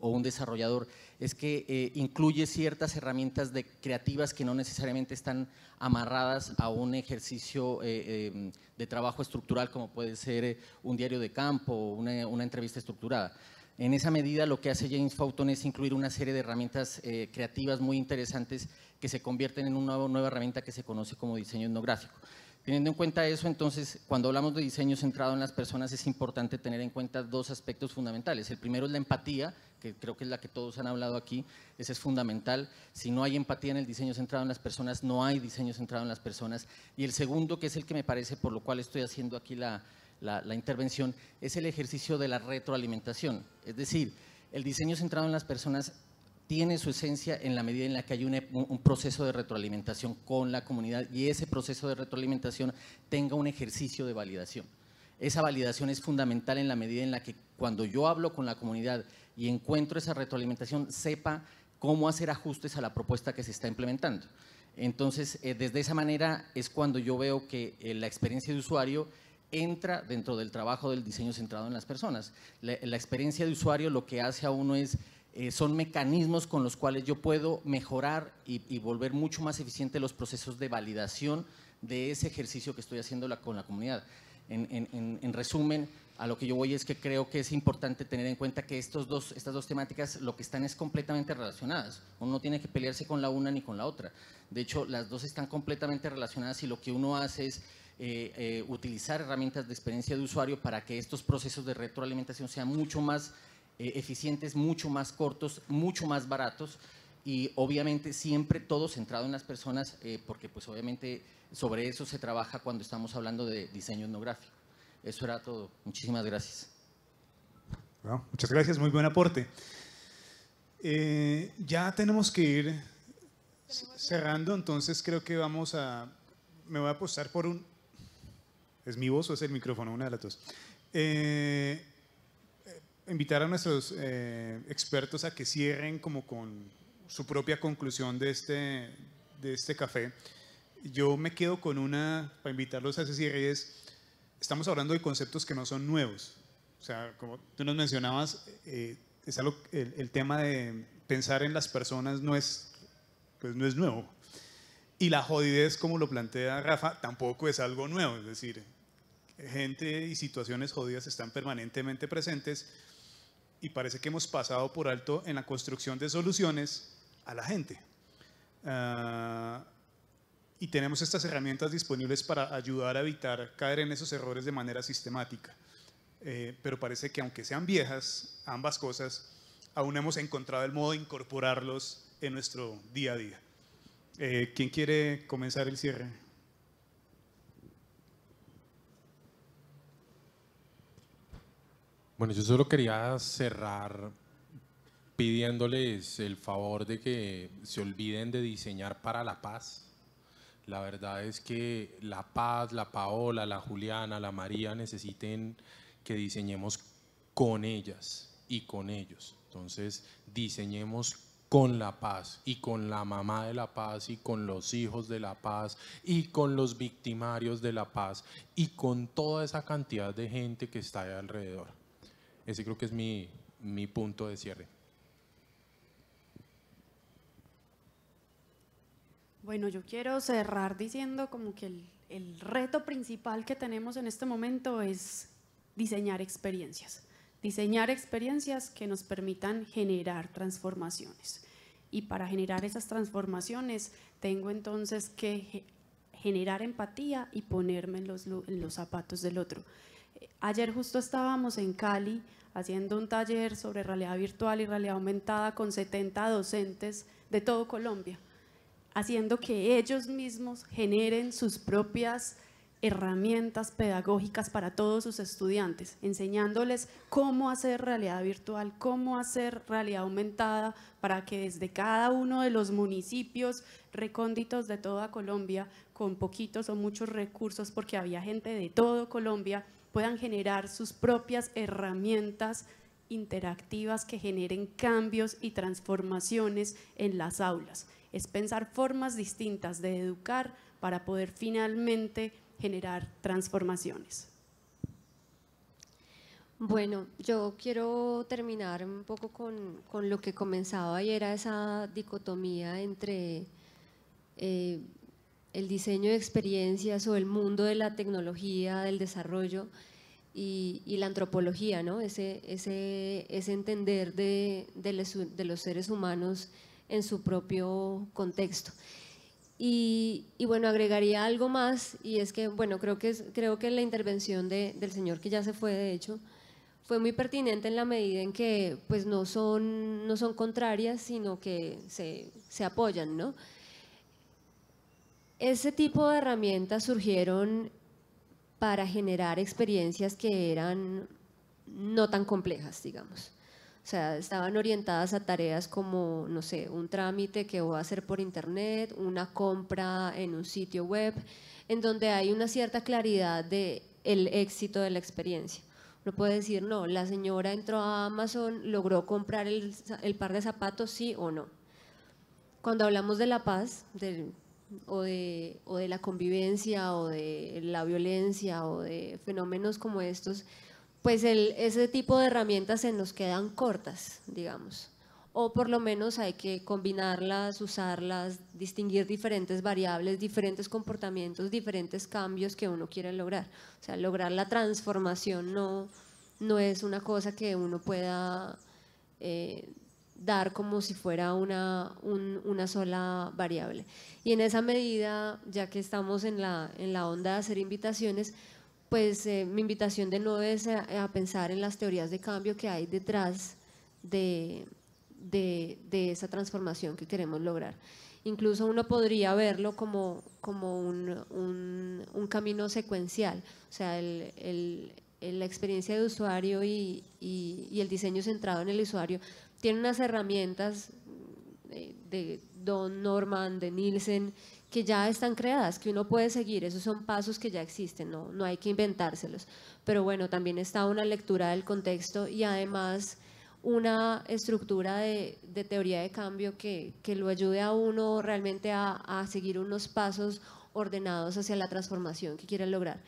un desarrollador, es que eh, incluye ciertas herramientas de creativas que no necesariamente están amarradas a un ejercicio eh, eh, de trabajo estructural como puede ser un diario de campo o una entrevista estructurada. En esa medida lo que hace James Fulton es incluir una serie de herramientas eh, creativas muy interesantes que se convierten en una nueva herramienta que se conoce como diseño etnográfico. Teniendo en cuenta eso, entonces, cuando hablamos de diseño centrado en las personas, es importante tener en cuenta dos aspectos fundamentales. El primero es la empatía, que creo que es la que todos han hablado aquí, ese es fundamental. Si no hay empatía en el diseño centrado en las personas, no hay diseño centrado en las personas. Y el segundo, que es el que me parece, por lo cual estoy haciendo aquí la, la, intervención, es el ejercicio de la retroalimentación. Es decir, el diseño centrado en las personas tiene su esencia en la medida en la que hay un, proceso de retroalimentación con la comunidad y ese proceso de retroalimentación tenga un ejercicio de validación. Esa validación es fundamental en la medida en la que cuando yo hablo con la comunidad y encuentro esa retroalimentación, sepa cómo hacer ajustes a la propuesta que se está implementando. Entonces, eh, desde esa manera es cuando yo veo que eh, la experiencia de usuario entra dentro del trabajo del diseño centrado en las personas. La, experiencia de usuario lo que hace a uno es, eh, son mecanismos con los cuales yo puedo mejorar y, volver mucho más eficiente los procesos de validación de ese ejercicio que estoy haciendo con la comunidad. En, resumen, a lo que yo voy es que creo que es importante tener en cuenta que estos dos, estas dos temáticas lo que están es completamente relacionadas. Uno no tiene que pelearse con la una ni con la otra. De hecho, las dos están completamente relacionadas y lo que uno hace es eh, eh, utilizar herramientas de experiencia de usuario para que estos procesos de retroalimentación sean mucho más eh, eficientes, mucho más cortos, mucho más baratos y obviamente siempre todo centrado en las personas porque pues obviamente sobre eso se trabaja cuando estamos hablando de diseño etnográfico. Eso era todo. Muchísimas gracias. muchas gracias, muy buen aporte. ya tenemos que ir cerrando, entonces creo que vamos a me voy a apostar por un ¿Es mi voz o es el micrófono? Una de las dos. Eh, eh, invitar a nuestros eh, expertos a que cierren como con su propia conclusión de este, de este café. Yo me quedo con una, para invitarlos a ese cierre, es, estamos hablando de conceptos que no son nuevos. O sea, como tú nos mencionabas, es algo, el, el, tema de pensar en las personas no es, pues no es nuevo. Y la jodidez, como lo plantea Rafa, tampoco es algo nuevo. Es decir, gente y situaciones jodidas están permanentemente presentes y parece que hemos pasado por alto en la construcción de soluciones a la gente. Ah, y tenemos estas herramientas disponibles para ayudar a evitar caer en esos errores de manera sistemática. Eh, pero parece que aunque sean viejas, ambas cosas, aún hemos encontrado el modo de incorporarlos en nuestro día a día. Eh, ¿Quién quiere comenzar el cierre? Bueno, yo solo quería cerrar pidiéndoles el favor de que se olviden de diseñar para la paz. La verdad es que la paz, la Paola, la Juliana, la María necesiten que diseñemos con ellas y con ellos. Entonces, diseñemos con la paz y con la mamá de la paz y con los hijos de la paz y con los victimarios de la paz y con toda esa cantidad de gente que está ahí alrededor. Ese creo que es mi, mi punto de cierre. Bueno, yo quiero cerrar diciendo como que el, el, reto principal que tenemos en este momento es diseñar experiencias. Diseñar experiencias que nos permitan generar transformaciones. Y para generar esas transformaciones tengo entonces que generar empatía y ponerme en los, en los zapatos del otro. Eh, ayer justo estábamos en Cali haciendo un taller sobre realidad virtual y realidad aumentada con 70 docentes de todo Colombia, haciendo que ellos mismos generen sus propias herramientas pedagógicas para todos sus estudiantes, enseñándoles cómo hacer realidad virtual, cómo hacer realidad aumentada, para que desde cada uno de los municipios recónditos de toda Colombia, con poquitos o muchos recursos, porque había gente de todo Colombia, puedan generar sus propias herramientas interactivas que generen cambios y transformaciones en las aulas. Es pensar formas distintas de educar para poder finalmente generar transformaciones. Bueno, yo quiero terminar un poco con, lo que comenzaba y era esa dicotomía entre eh, el diseño de experiencias o el mundo de la tecnología, del desarrollo y, la antropología, ¿no? ese, ese, entender de, de, los seres humanos en su propio contexto. Y, y, bueno, agregaría algo más y es que, bueno, creo que, creo que la intervención del señor que ya se fue, de hecho, fue muy pertinente en la medida en que pues no son, no son contrarias, sino que se, se apoyan, ¿no? Ese tipo de herramientas surgieron para generar experiencias que eran no tan complejas, digamos. O sea, estaban orientadas a tareas como, no sé, un trámite que voy a hacer por internet, una compra en un sitio web, en donde hay una cierta claridad de el éxito de la experiencia. Uno puede decir, no, la señora entró a Amazon, logró comprar el, el par de zapatos, sí o no. Cuando hablamos de la paz, del o de, de la convivencia o de la violencia o de fenómenos como estos, pues ese tipo de herramientas se nos quedan cortas, digamos. O por lo menos hay que combinarlas, usarlas, distinguir diferentes variables, diferentes comportamientos, diferentes cambios que uno quiere lograr. O sea, lograr la transformación no, no es una cosa que uno pueda... Eh, dar como si fuera una, sola variable. Y en esa medida, ya que estamos en la, onda de hacer invitaciones, pues eh, mi invitación de nuevo es a, pensar en las teorías de cambio que hay detrás de, esa transformación que queremos lograr. Incluso uno podría verlo como, como un, camino secuencial, o sea, el, la experiencia de usuario y el diseño centrado en el usuario tiene unas herramientas eh, de, Don Norman, de Nielsen, que ya están creadas, que uno puede seguir, esos son pasos que ya existen, no, no hay que inventárselos. Pero bueno, también está una lectura del contexto y además una estructura de, teoría de cambio que, que, lo ayude a uno realmente a, a seguir unos pasos ordenados hacia la transformación que quiera lograr.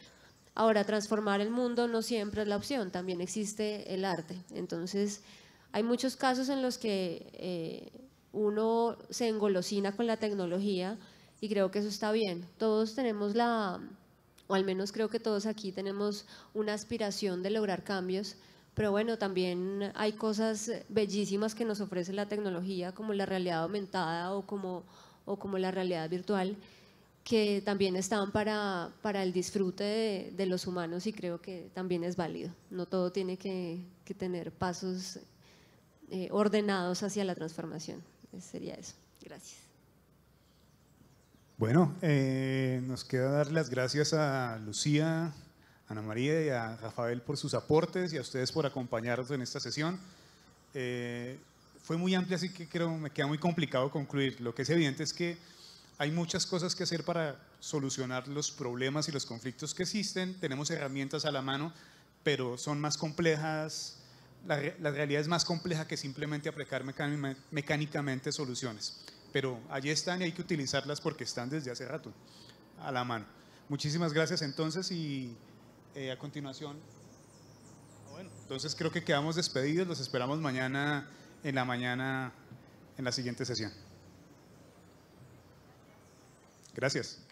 Ahora, transformar el mundo no siempre es la opción, también existe el arte. Entonces, hay muchos casos en los que eh, uno se engolosina con la tecnología y creo que eso está bien. Todos tenemos la, o al menos creo que todos aquí tenemos una aspiración de lograr cambios, pero bueno, también hay cosas bellísimas que nos ofrece la tecnología, como la realidad aumentada o como, o como la realidad virtual, que también están para, para el disfrute de, los humanos y creo que también es válido. No todo tiene que, que tener pasos eh, ordenados hacia la transformación. sería eso. Gracias. Bueno, eh, nos queda dar las gracias a Lucía, Ana María y a Rafael por sus aportes y a ustedes por acompañarnos en esta sesión. Eh, fue muy amplia, así que creo me queda muy complicado concluir. Lo que es evidente es que hay muchas cosas que hacer para solucionar los problemas y los conflictos que existen. Tenemos herramientas a la mano, pero son más complejas, la, realidad es más compleja que simplemente aplicar mecánicamente soluciones. Pero allí están y hay que utilizarlas porque están desde hace rato a la mano. Muchísimas gracias entonces y eh, a continuación, ah, bueno, entonces creo que quedamos despedidos, los esperamos mañana en la mañana en la siguiente sesión. Gracias.